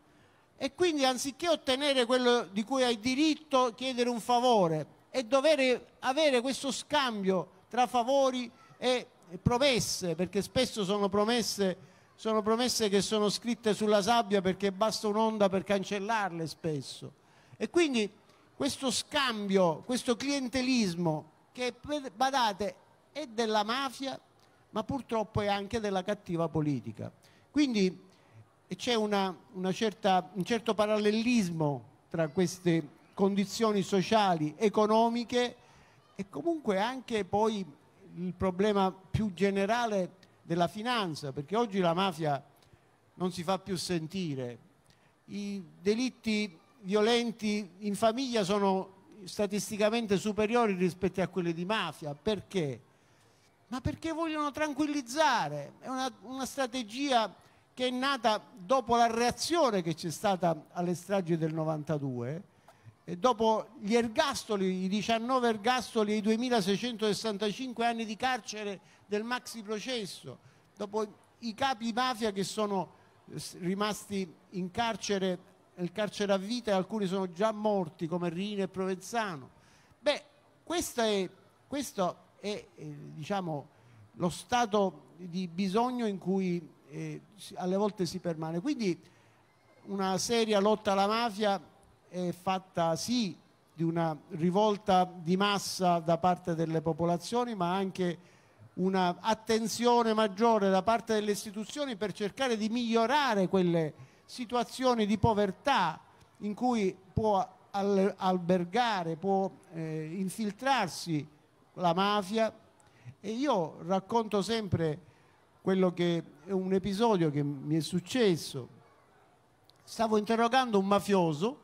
e quindi anziché ottenere quello di cui hai diritto, chiedere un favore e dover avere questo scambio tra favori e promesse, perché spesso sono promesse sono promesse che sono scritte sulla sabbia perché basta un'onda per cancellarle spesso. E quindi questo scambio, questo clientelismo che, badate, è della mafia, ma purtroppo è anche della cattiva politica. Quindi c'è una, una certa, un certo parallelismo tra queste condizioni sociali, economiche e comunque anche poi il problema più generale della finanza, perché oggi la mafia non si fa più sentire. I delitti violenti in famiglia sono statisticamente superiori rispetto a quelli di mafia. Perché? Ma perché vogliono tranquillizzare. È una, una strategia che è nata dopo la reazione che c'è stata alle stragi del 92 dopo gli ergastoli, i 19 ergastoli e i 2665 anni di carcere del maxi processo, dopo i capi mafia che sono eh, rimasti in carcere, nel carcere a vita e alcuni sono già morti come Rini e Provenzano. Beh, questo è, questo è eh, diciamo, lo stato di bisogno in cui eh, alle volte si permane. Quindi una seria lotta alla mafia è fatta sì di una rivolta di massa da parte delle popolazioni, ma anche un'attenzione maggiore da parte delle istituzioni per cercare di migliorare quelle situazioni di povertà in cui può albergare, può eh, infiltrarsi la mafia. E io racconto sempre quello che è un episodio che mi è successo. Stavo interrogando un mafioso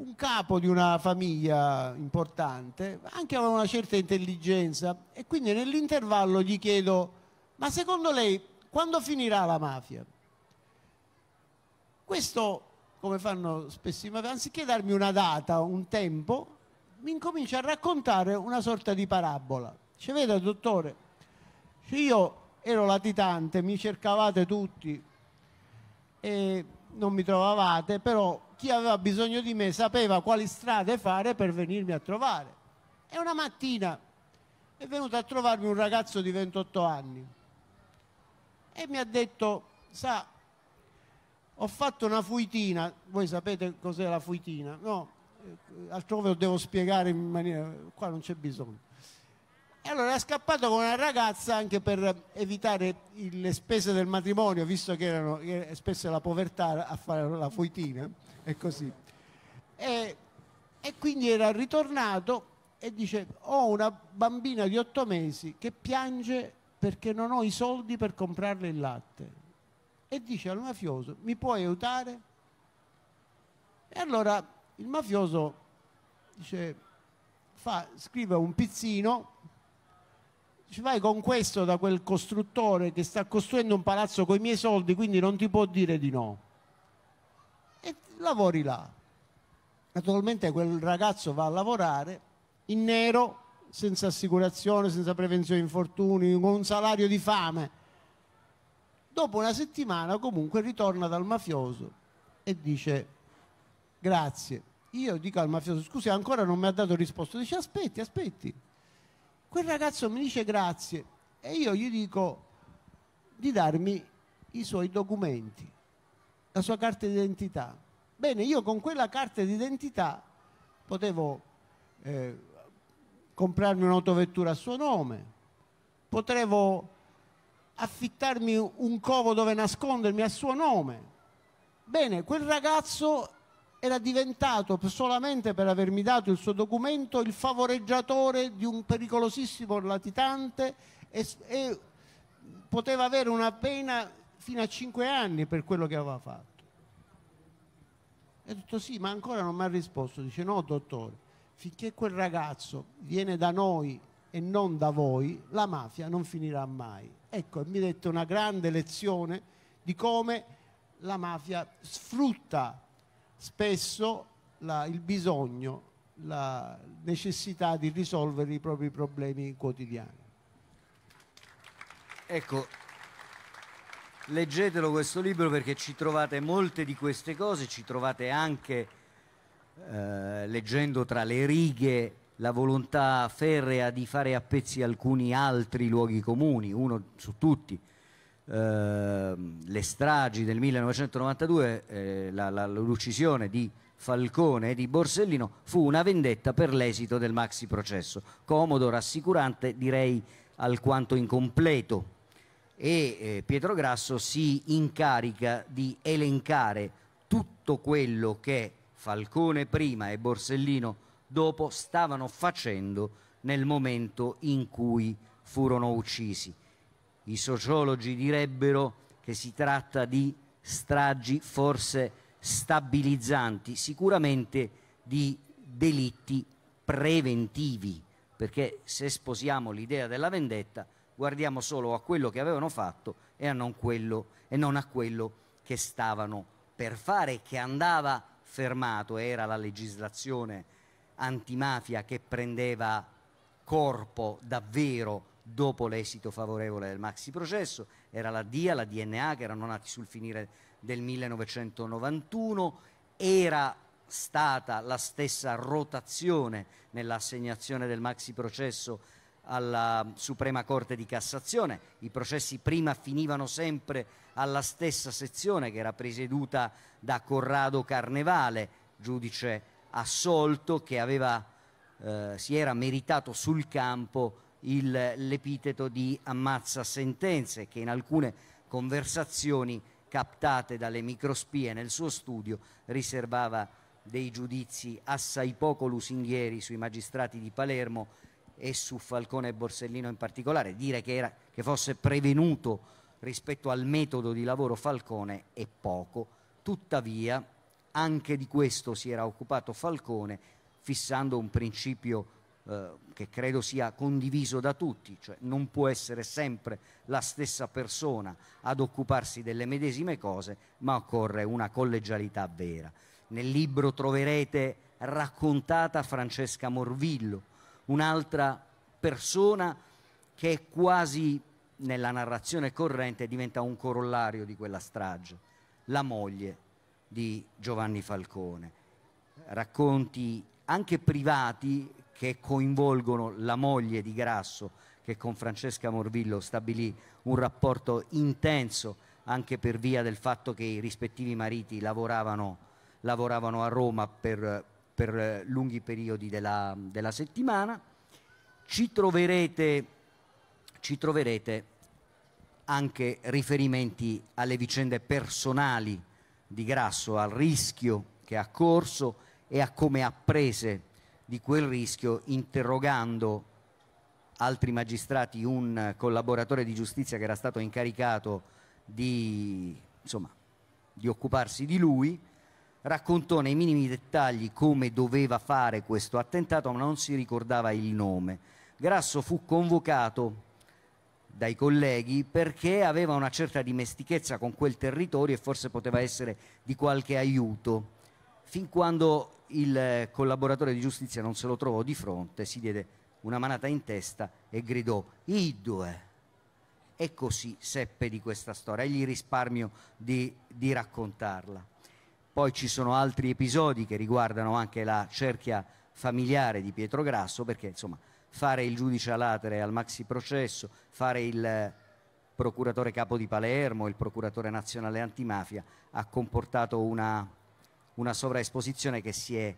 un capo di una famiglia importante, anche aveva una certa intelligenza e quindi nell'intervallo gli chiedo, ma secondo lei quando finirà la mafia? Questo, come fanno spesso i mafiosi, anziché darmi una data, un tempo, mi incomincia a raccontare una sorta di parabola. Ci veda dottore, io ero latitante, mi cercavate tutti e non mi trovavate, però chi aveva bisogno di me sapeva quali strade fare per venirmi a trovare. E una mattina è venuto a trovarmi un ragazzo di 28 anni e mi ha detto, sa, ho fatto una fuitina, voi sapete cos'è la fuitina? No, eh, altrove lo devo spiegare in maniera, qua non c'è bisogno. E allora è scappato con una ragazza anche per evitare le spese del matrimonio, visto che erano spese la povertà a fare la fuitina è così. E, e quindi era ritornato e dice ho una bambina di otto mesi che piange perché non ho i soldi per comprarle il latte. E dice al mafioso mi puoi aiutare? E allora il mafioso dice, fa, scrive un pizzino, dice vai con questo da quel costruttore che sta costruendo un palazzo con i miei soldi, quindi non ti può dire di no e lavori là. Naturalmente quel ragazzo va a lavorare in nero, senza assicurazione, senza prevenzione infortuni, con un salario di fame. Dopo una settimana comunque ritorna dal mafioso e dice grazie. Io dico al mafioso, scusi, ancora non mi ha dato risposta. Dice aspetti, aspetti. Quel ragazzo mi dice grazie e io gli dico di darmi i suoi documenti la sua carta d'identità. Bene, io con quella carta d'identità potevo eh, comprarmi un'autovettura a suo nome, potevo affittarmi un covo dove nascondermi a suo nome. Bene, quel ragazzo era diventato solamente per avermi dato il suo documento il favoreggiatore di un pericolosissimo latitante e, e poteva avere una pena fino a cinque anni per quello che aveva fatto. E ha detto sì, ma ancora non mi ha risposto. Dice no, dottore, finché quel ragazzo viene da noi e non da voi, la mafia non finirà mai. Ecco, mi ha detto una grande lezione di come la mafia sfrutta spesso la, il bisogno, la necessità di risolvere i propri problemi quotidiani. Ecco, Leggetelo questo libro perché ci trovate molte di queste cose, ci trovate anche eh, leggendo tra le righe la volontà ferrea di fare a pezzi alcuni altri luoghi comuni, uno su tutti. Eh, le stragi del 1992, eh, la, la, l'uccisione di Falcone e di Borsellino fu una vendetta per l'esito del maxi processo, comodo, rassicurante, direi alquanto incompleto e eh, Pietro Grasso si incarica di elencare tutto quello che Falcone prima e Borsellino dopo stavano facendo nel momento in cui furono uccisi. I sociologi direbbero che si tratta di stragi forse stabilizzanti, sicuramente di delitti preventivi, perché se sposiamo l'idea della vendetta guardiamo solo a quello che avevano fatto e, a non, quello, e non a quello che stavano per fare, che andava fermato, era la legislazione antimafia che prendeva corpo davvero dopo l'esito favorevole del maxi processo, era la DIA, la DNA che erano nati sul finire del 1991, era stata la stessa rotazione nell'assegnazione del maxi processo alla Suprema Corte di Cassazione, i processi prima finivano sempre alla stessa sezione che era presieduta da Corrado Carnevale, giudice assolto che aveva, eh, si era meritato sul campo l'epiteto di ammazza sentenze che in alcune conversazioni captate dalle microspie nel suo studio riservava dei giudizi assai poco lusinghieri sui magistrati di Palermo e su Falcone e Borsellino in particolare, dire che, era, che fosse prevenuto rispetto al metodo di lavoro Falcone è poco, tuttavia anche di questo si era occupato Falcone fissando un principio eh, che credo sia condiviso da tutti, cioè non può essere sempre la stessa persona ad occuparsi delle medesime cose, ma occorre una collegialità vera. Nel libro troverete raccontata Francesca Morvillo, un'altra persona che è quasi nella narrazione corrente diventa un corollario di quella strage, la moglie di Giovanni Falcone. Racconti anche privati che coinvolgono la moglie di Grasso che con Francesca Morvillo stabilì un rapporto intenso anche per via del fatto che i rispettivi mariti lavoravano, lavoravano a Roma per per eh, lunghi periodi della, della settimana. Ci troverete, ci troverete, anche riferimenti alle vicende personali di Grasso, al rischio che ha corso e a come ha prese di quel rischio interrogando altri magistrati, un collaboratore di giustizia che era stato incaricato di, insomma, di occuparsi di lui raccontò nei minimi dettagli come doveva fare questo attentato, ma non si ricordava il nome. Grasso fu convocato dai colleghi perché aveva una certa dimestichezza con quel territorio e forse poteva essere di qualche aiuto. Fin quando il collaboratore di giustizia non se lo trovò di fronte, si diede una manata in testa e gridò Idue. E così seppe di questa storia e gli risparmio di, di raccontarla. Poi ci sono altri episodi che riguardano anche la cerchia familiare di Pietro Grasso, perché insomma fare il giudice all'atere al maxi processo, fare il eh, procuratore capo di Palermo, il procuratore nazionale antimafia, ha comportato una, una sovraesposizione che si, è,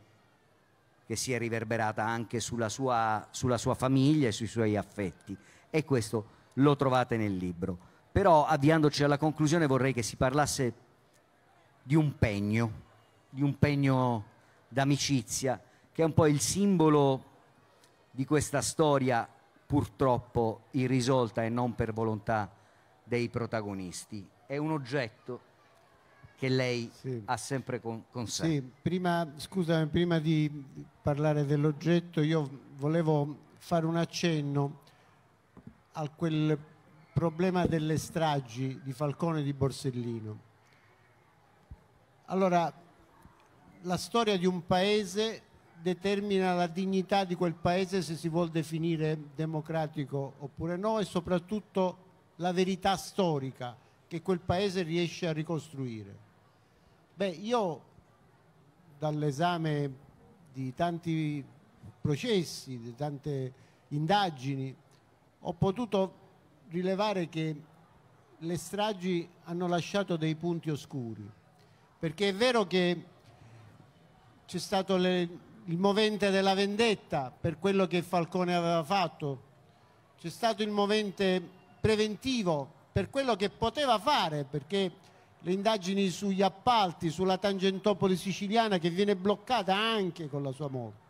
che si è riverberata anche sulla sua, sulla sua famiglia e sui suoi affetti. E questo lo trovate nel libro. Però avviandoci alla conclusione vorrei che si parlasse di un pegno, di un pegno d'amicizia, che è un po' il simbolo di questa storia purtroppo irrisolta e non per volontà dei protagonisti. È un oggetto che lei sì. ha sempre con, con sé. Sì, prima, scusami, prima di parlare dell'oggetto io volevo fare un accenno a quel problema delle stragi di Falcone e di Borsellino allora, la storia di un paese determina la dignità di quel paese se si vuol definire democratico oppure no e soprattutto la verità storica che quel paese riesce a ricostruire. Beh, io dall'esame di tanti processi, di tante indagini, ho potuto rilevare che le stragi hanno lasciato dei punti oscuri perché è vero che c'è stato le, il movente della vendetta per quello che Falcone aveva fatto, c'è stato il movente preventivo per quello che poteva fare, perché le indagini sugli appalti, sulla Tangentopoli siciliana che viene bloccata anche con la sua morte.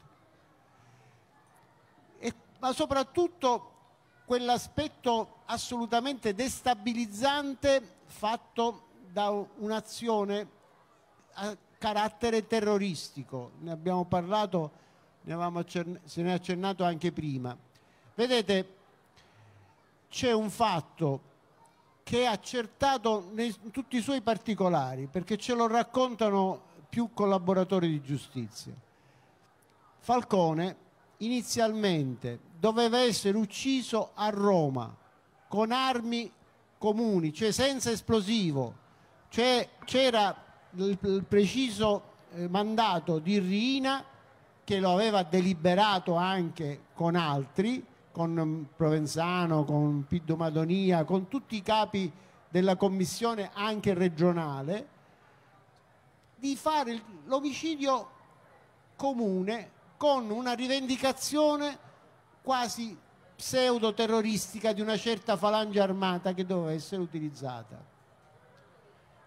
E, ma soprattutto quell'aspetto assolutamente destabilizzante fatto da un'azione a carattere terroristico. Ne abbiamo parlato, ne se ne è accennato anche prima. Vedete, c'è un fatto che è accertato in tutti i suoi particolari, perché ce lo raccontano più collaboratori di giustizia. Falcone inizialmente doveva essere ucciso a Roma con armi comuni, cioè senza esplosivo, cioè c'era il preciso eh, mandato di Riina che lo aveva deliberato anche con altri, con mm, Provenzano, con Piddo Madonia, con tutti i capi della commissione anche regionale, di fare l'omicidio comune con una rivendicazione quasi pseudo-terroristica di una certa falange armata che doveva essere utilizzata.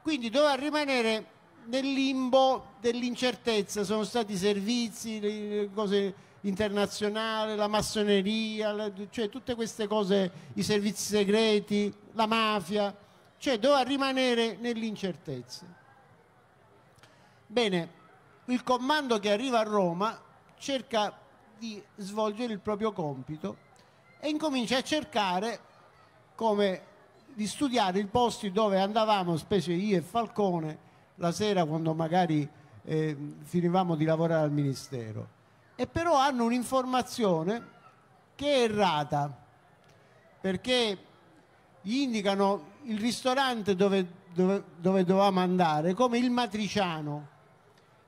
Quindi doveva rimanere nel limbo dell'incertezza sono stati i servizi, le cose internazionali, la massoneria, cioè tutte queste cose, i servizi segreti, la mafia, cioè doveva rimanere nell'incertezza. Bene, il comando che arriva a Roma cerca di svolgere il proprio compito e incomincia a cercare come di studiare i posti dove andavamo spesso io e Falcone la sera quando magari eh, finivamo di lavorare al Ministero. E però hanno un'informazione che è errata, perché gli indicano il ristorante dove, dove, dove dovevamo andare come il matriciano.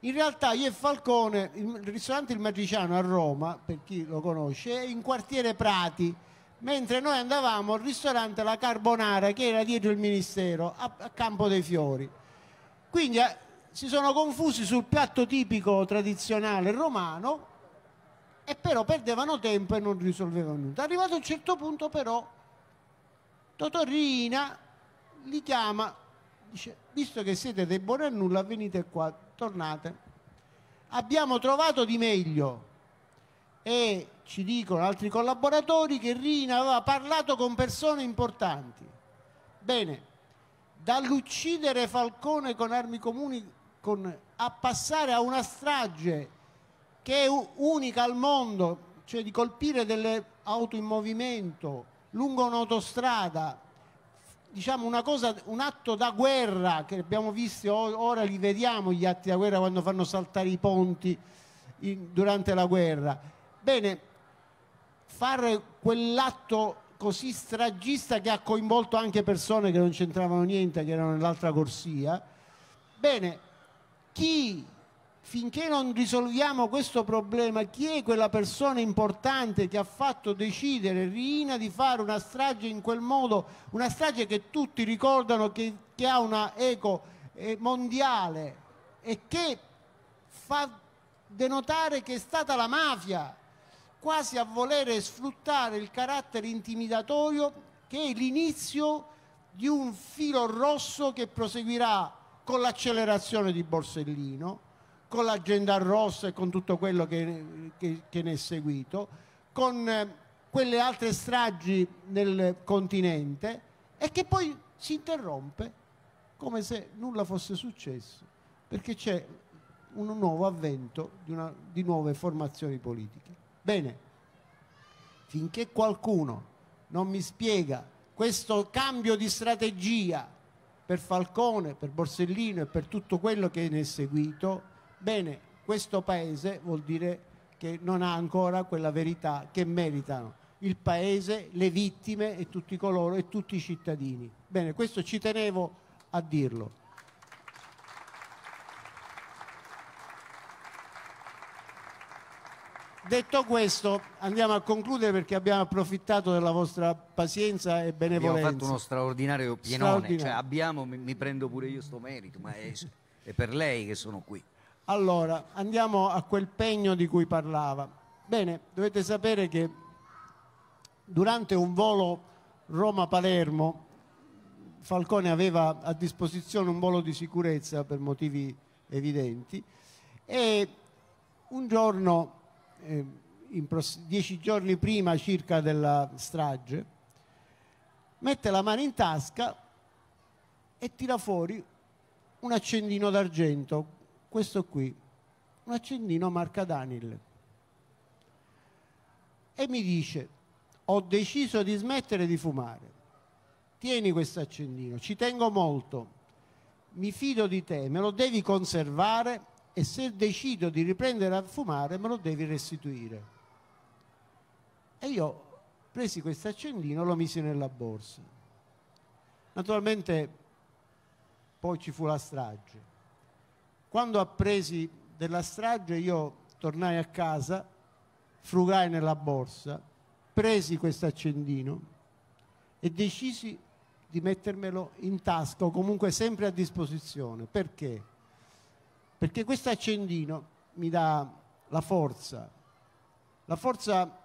In realtà io e Falcone, il ristorante Il Matriciano a Roma, per chi lo conosce, è in quartiere Prati, mentre noi andavamo al ristorante La Carbonara che era dietro il Ministero, a, a Campo dei Fiori. Quindi eh, si sono confusi sul piatto tipico tradizionale romano e però perdevano tempo e non risolvevano nulla. Arrivato a un certo punto però Totorina li chiama, dice visto che siete dei buoni a nulla venite qua, tornate. Abbiamo trovato di meglio e ci dicono altri collaboratori che Rina aveva parlato con persone importanti. Bene, dall'uccidere Falcone con armi comuni con, a passare a una strage che è unica al mondo, cioè di colpire delle auto in movimento lungo un'autostrada, diciamo una cosa, un atto da guerra che abbiamo visto, ora li vediamo gli atti da guerra quando fanno saltare i ponti in, durante la guerra. Bene, fare quell'atto così stragista che ha coinvolto anche persone che non c'entravano niente, che erano nell'altra corsia. Bene, chi finché non risolviamo questo problema, chi è quella persona importante che ha fatto decidere Rina di fare una strage in quel modo, una strage che tutti ricordano che, che ha una eco eh, mondiale e che fa denotare che è stata la mafia quasi a volere sfruttare il carattere intimidatorio che è l'inizio di un filo rosso che proseguirà con l'accelerazione di Borsellino, con l'agenda rossa e con tutto quello che, che, che ne è seguito, con eh, quelle altre stragi nel continente e che poi si interrompe come se nulla fosse successo, perché c'è un nuovo avvento di, una, di nuove formazioni politiche. Bene, finché qualcuno non mi spiega questo cambio di strategia per Falcone, per Borsellino e per tutto quello che ne è seguito, bene, questo Paese vuol dire che non ha ancora quella verità che meritano il Paese, le vittime e tutti coloro e tutti i cittadini. Bene, questo ci tenevo a dirlo. Detto questo, andiamo a concludere perché abbiamo approfittato della vostra pazienza e benevolenza. Abbiamo fatto uno straordinario pienone, cioè straordinario. Cioè abbiamo, mi, mi, prendo pure io sto merito, ma è, è per lei che sono qui. Allora, andiamo a quel pegno di cui parlava. Bene, dovete sapere che durante un volo Roma-Palermo, Falcone aveva a disposizione un volo di sicurezza per motivi evidenti e un giorno eh, dieci giorni prima circa della strage, mette la mano in tasca e tira fuori un accendino d'argento, questo qui, un accendino marca Danil. E mi dice, ho deciso di smettere di fumare, tieni questo accendino, ci tengo molto, mi fido di te, me lo devi conservare e se decido di riprendere a fumare me lo devi restituire. E io presi questo accendino e lo misi nella borsa. Naturalmente poi ci fu la strage. Quando appresi della strage io tornai a casa, frugai nella borsa, presi questo accendino e decisi di mettermelo in tasca o comunque sempre a disposizione. Perché? perché questo accendino mi dà la forza, la forza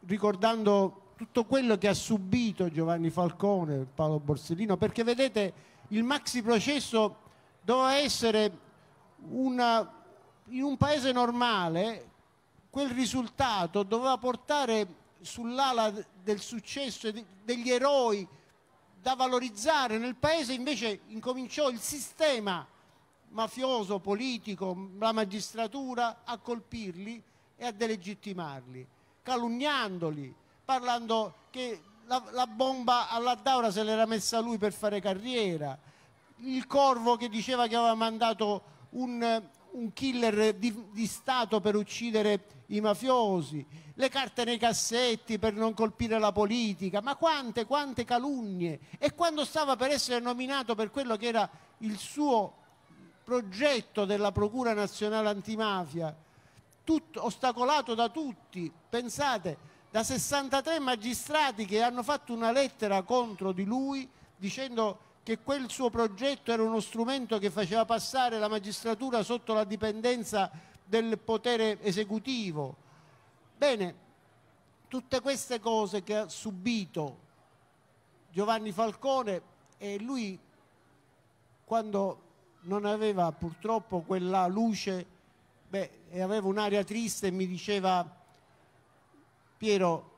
ricordando tutto quello che ha subito Giovanni Falcone, Paolo Borsellino, perché vedete il maxi processo doveva essere una, in un paese normale, quel risultato doveva portare sull'ala del successo degli eroi da valorizzare nel paese, invece incominciò il sistema mafioso, politico, la magistratura a colpirli e a delegittimarli, calunniandoli, parlando che la, la bomba Daura se l'era messa lui per fare carriera, il corvo che diceva che aveva mandato un, un killer di, di, Stato per uccidere i mafiosi, le carte nei cassetti per non colpire la politica, ma quante, quante calunnie. E quando stava per essere nominato per quello che era il suo progetto della Procura Nazionale Antimafia, tutto, ostacolato da tutti, pensate, da 63 magistrati che hanno fatto una lettera contro di lui dicendo che quel suo progetto era uno strumento che faceva passare la magistratura sotto la dipendenza del potere esecutivo. Bene, tutte queste cose che ha subito Giovanni Falcone e lui quando non aveva purtroppo quella luce beh, e aveva un'aria triste e mi diceva Piero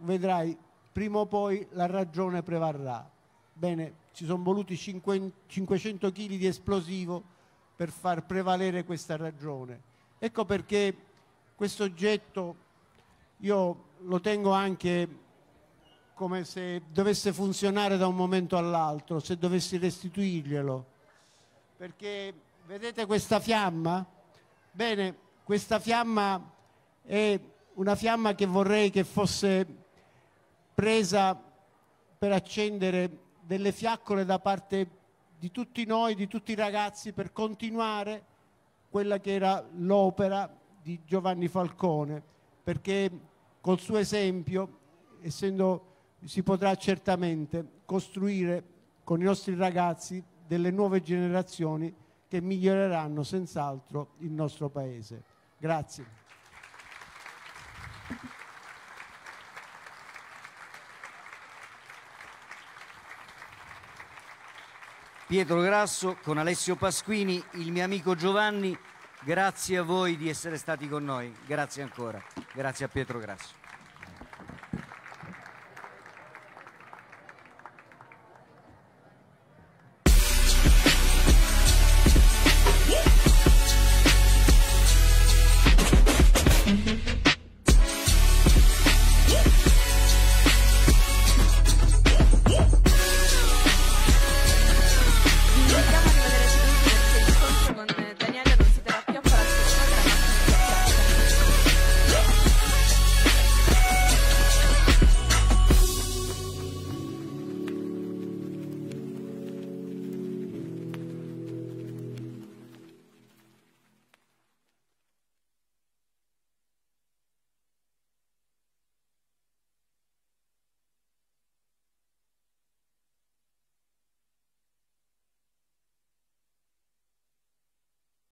vedrai prima o poi la ragione prevarrà bene ci sono voluti 500 kg di esplosivo per far prevalere questa ragione ecco perché questo oggetto io lo tengo anche come se dovesse funzionare da un momento all'altro se dovessi restituirglielo perché vedete questa fiamma? Bene, questa fiamma è una fiamma che vorrei che fosse presa per accendere delle fiaccole da parte di tutti noi, di tutti i ragazzi, per continuare quella che era l'opera di Giovanni Falcone, perché col suo esempio, essendo, si potrà certamente costruire con i nostri ragazzi delle nuove generazioni che miglioreranno senz'altro il nostro Paese. Grazie. Pietro Grasso con Alessio Pasquini, il mio amico Giovanni, grazie a voi di essere stati con noi, grazie ancora, grazie a Pietro Grasso.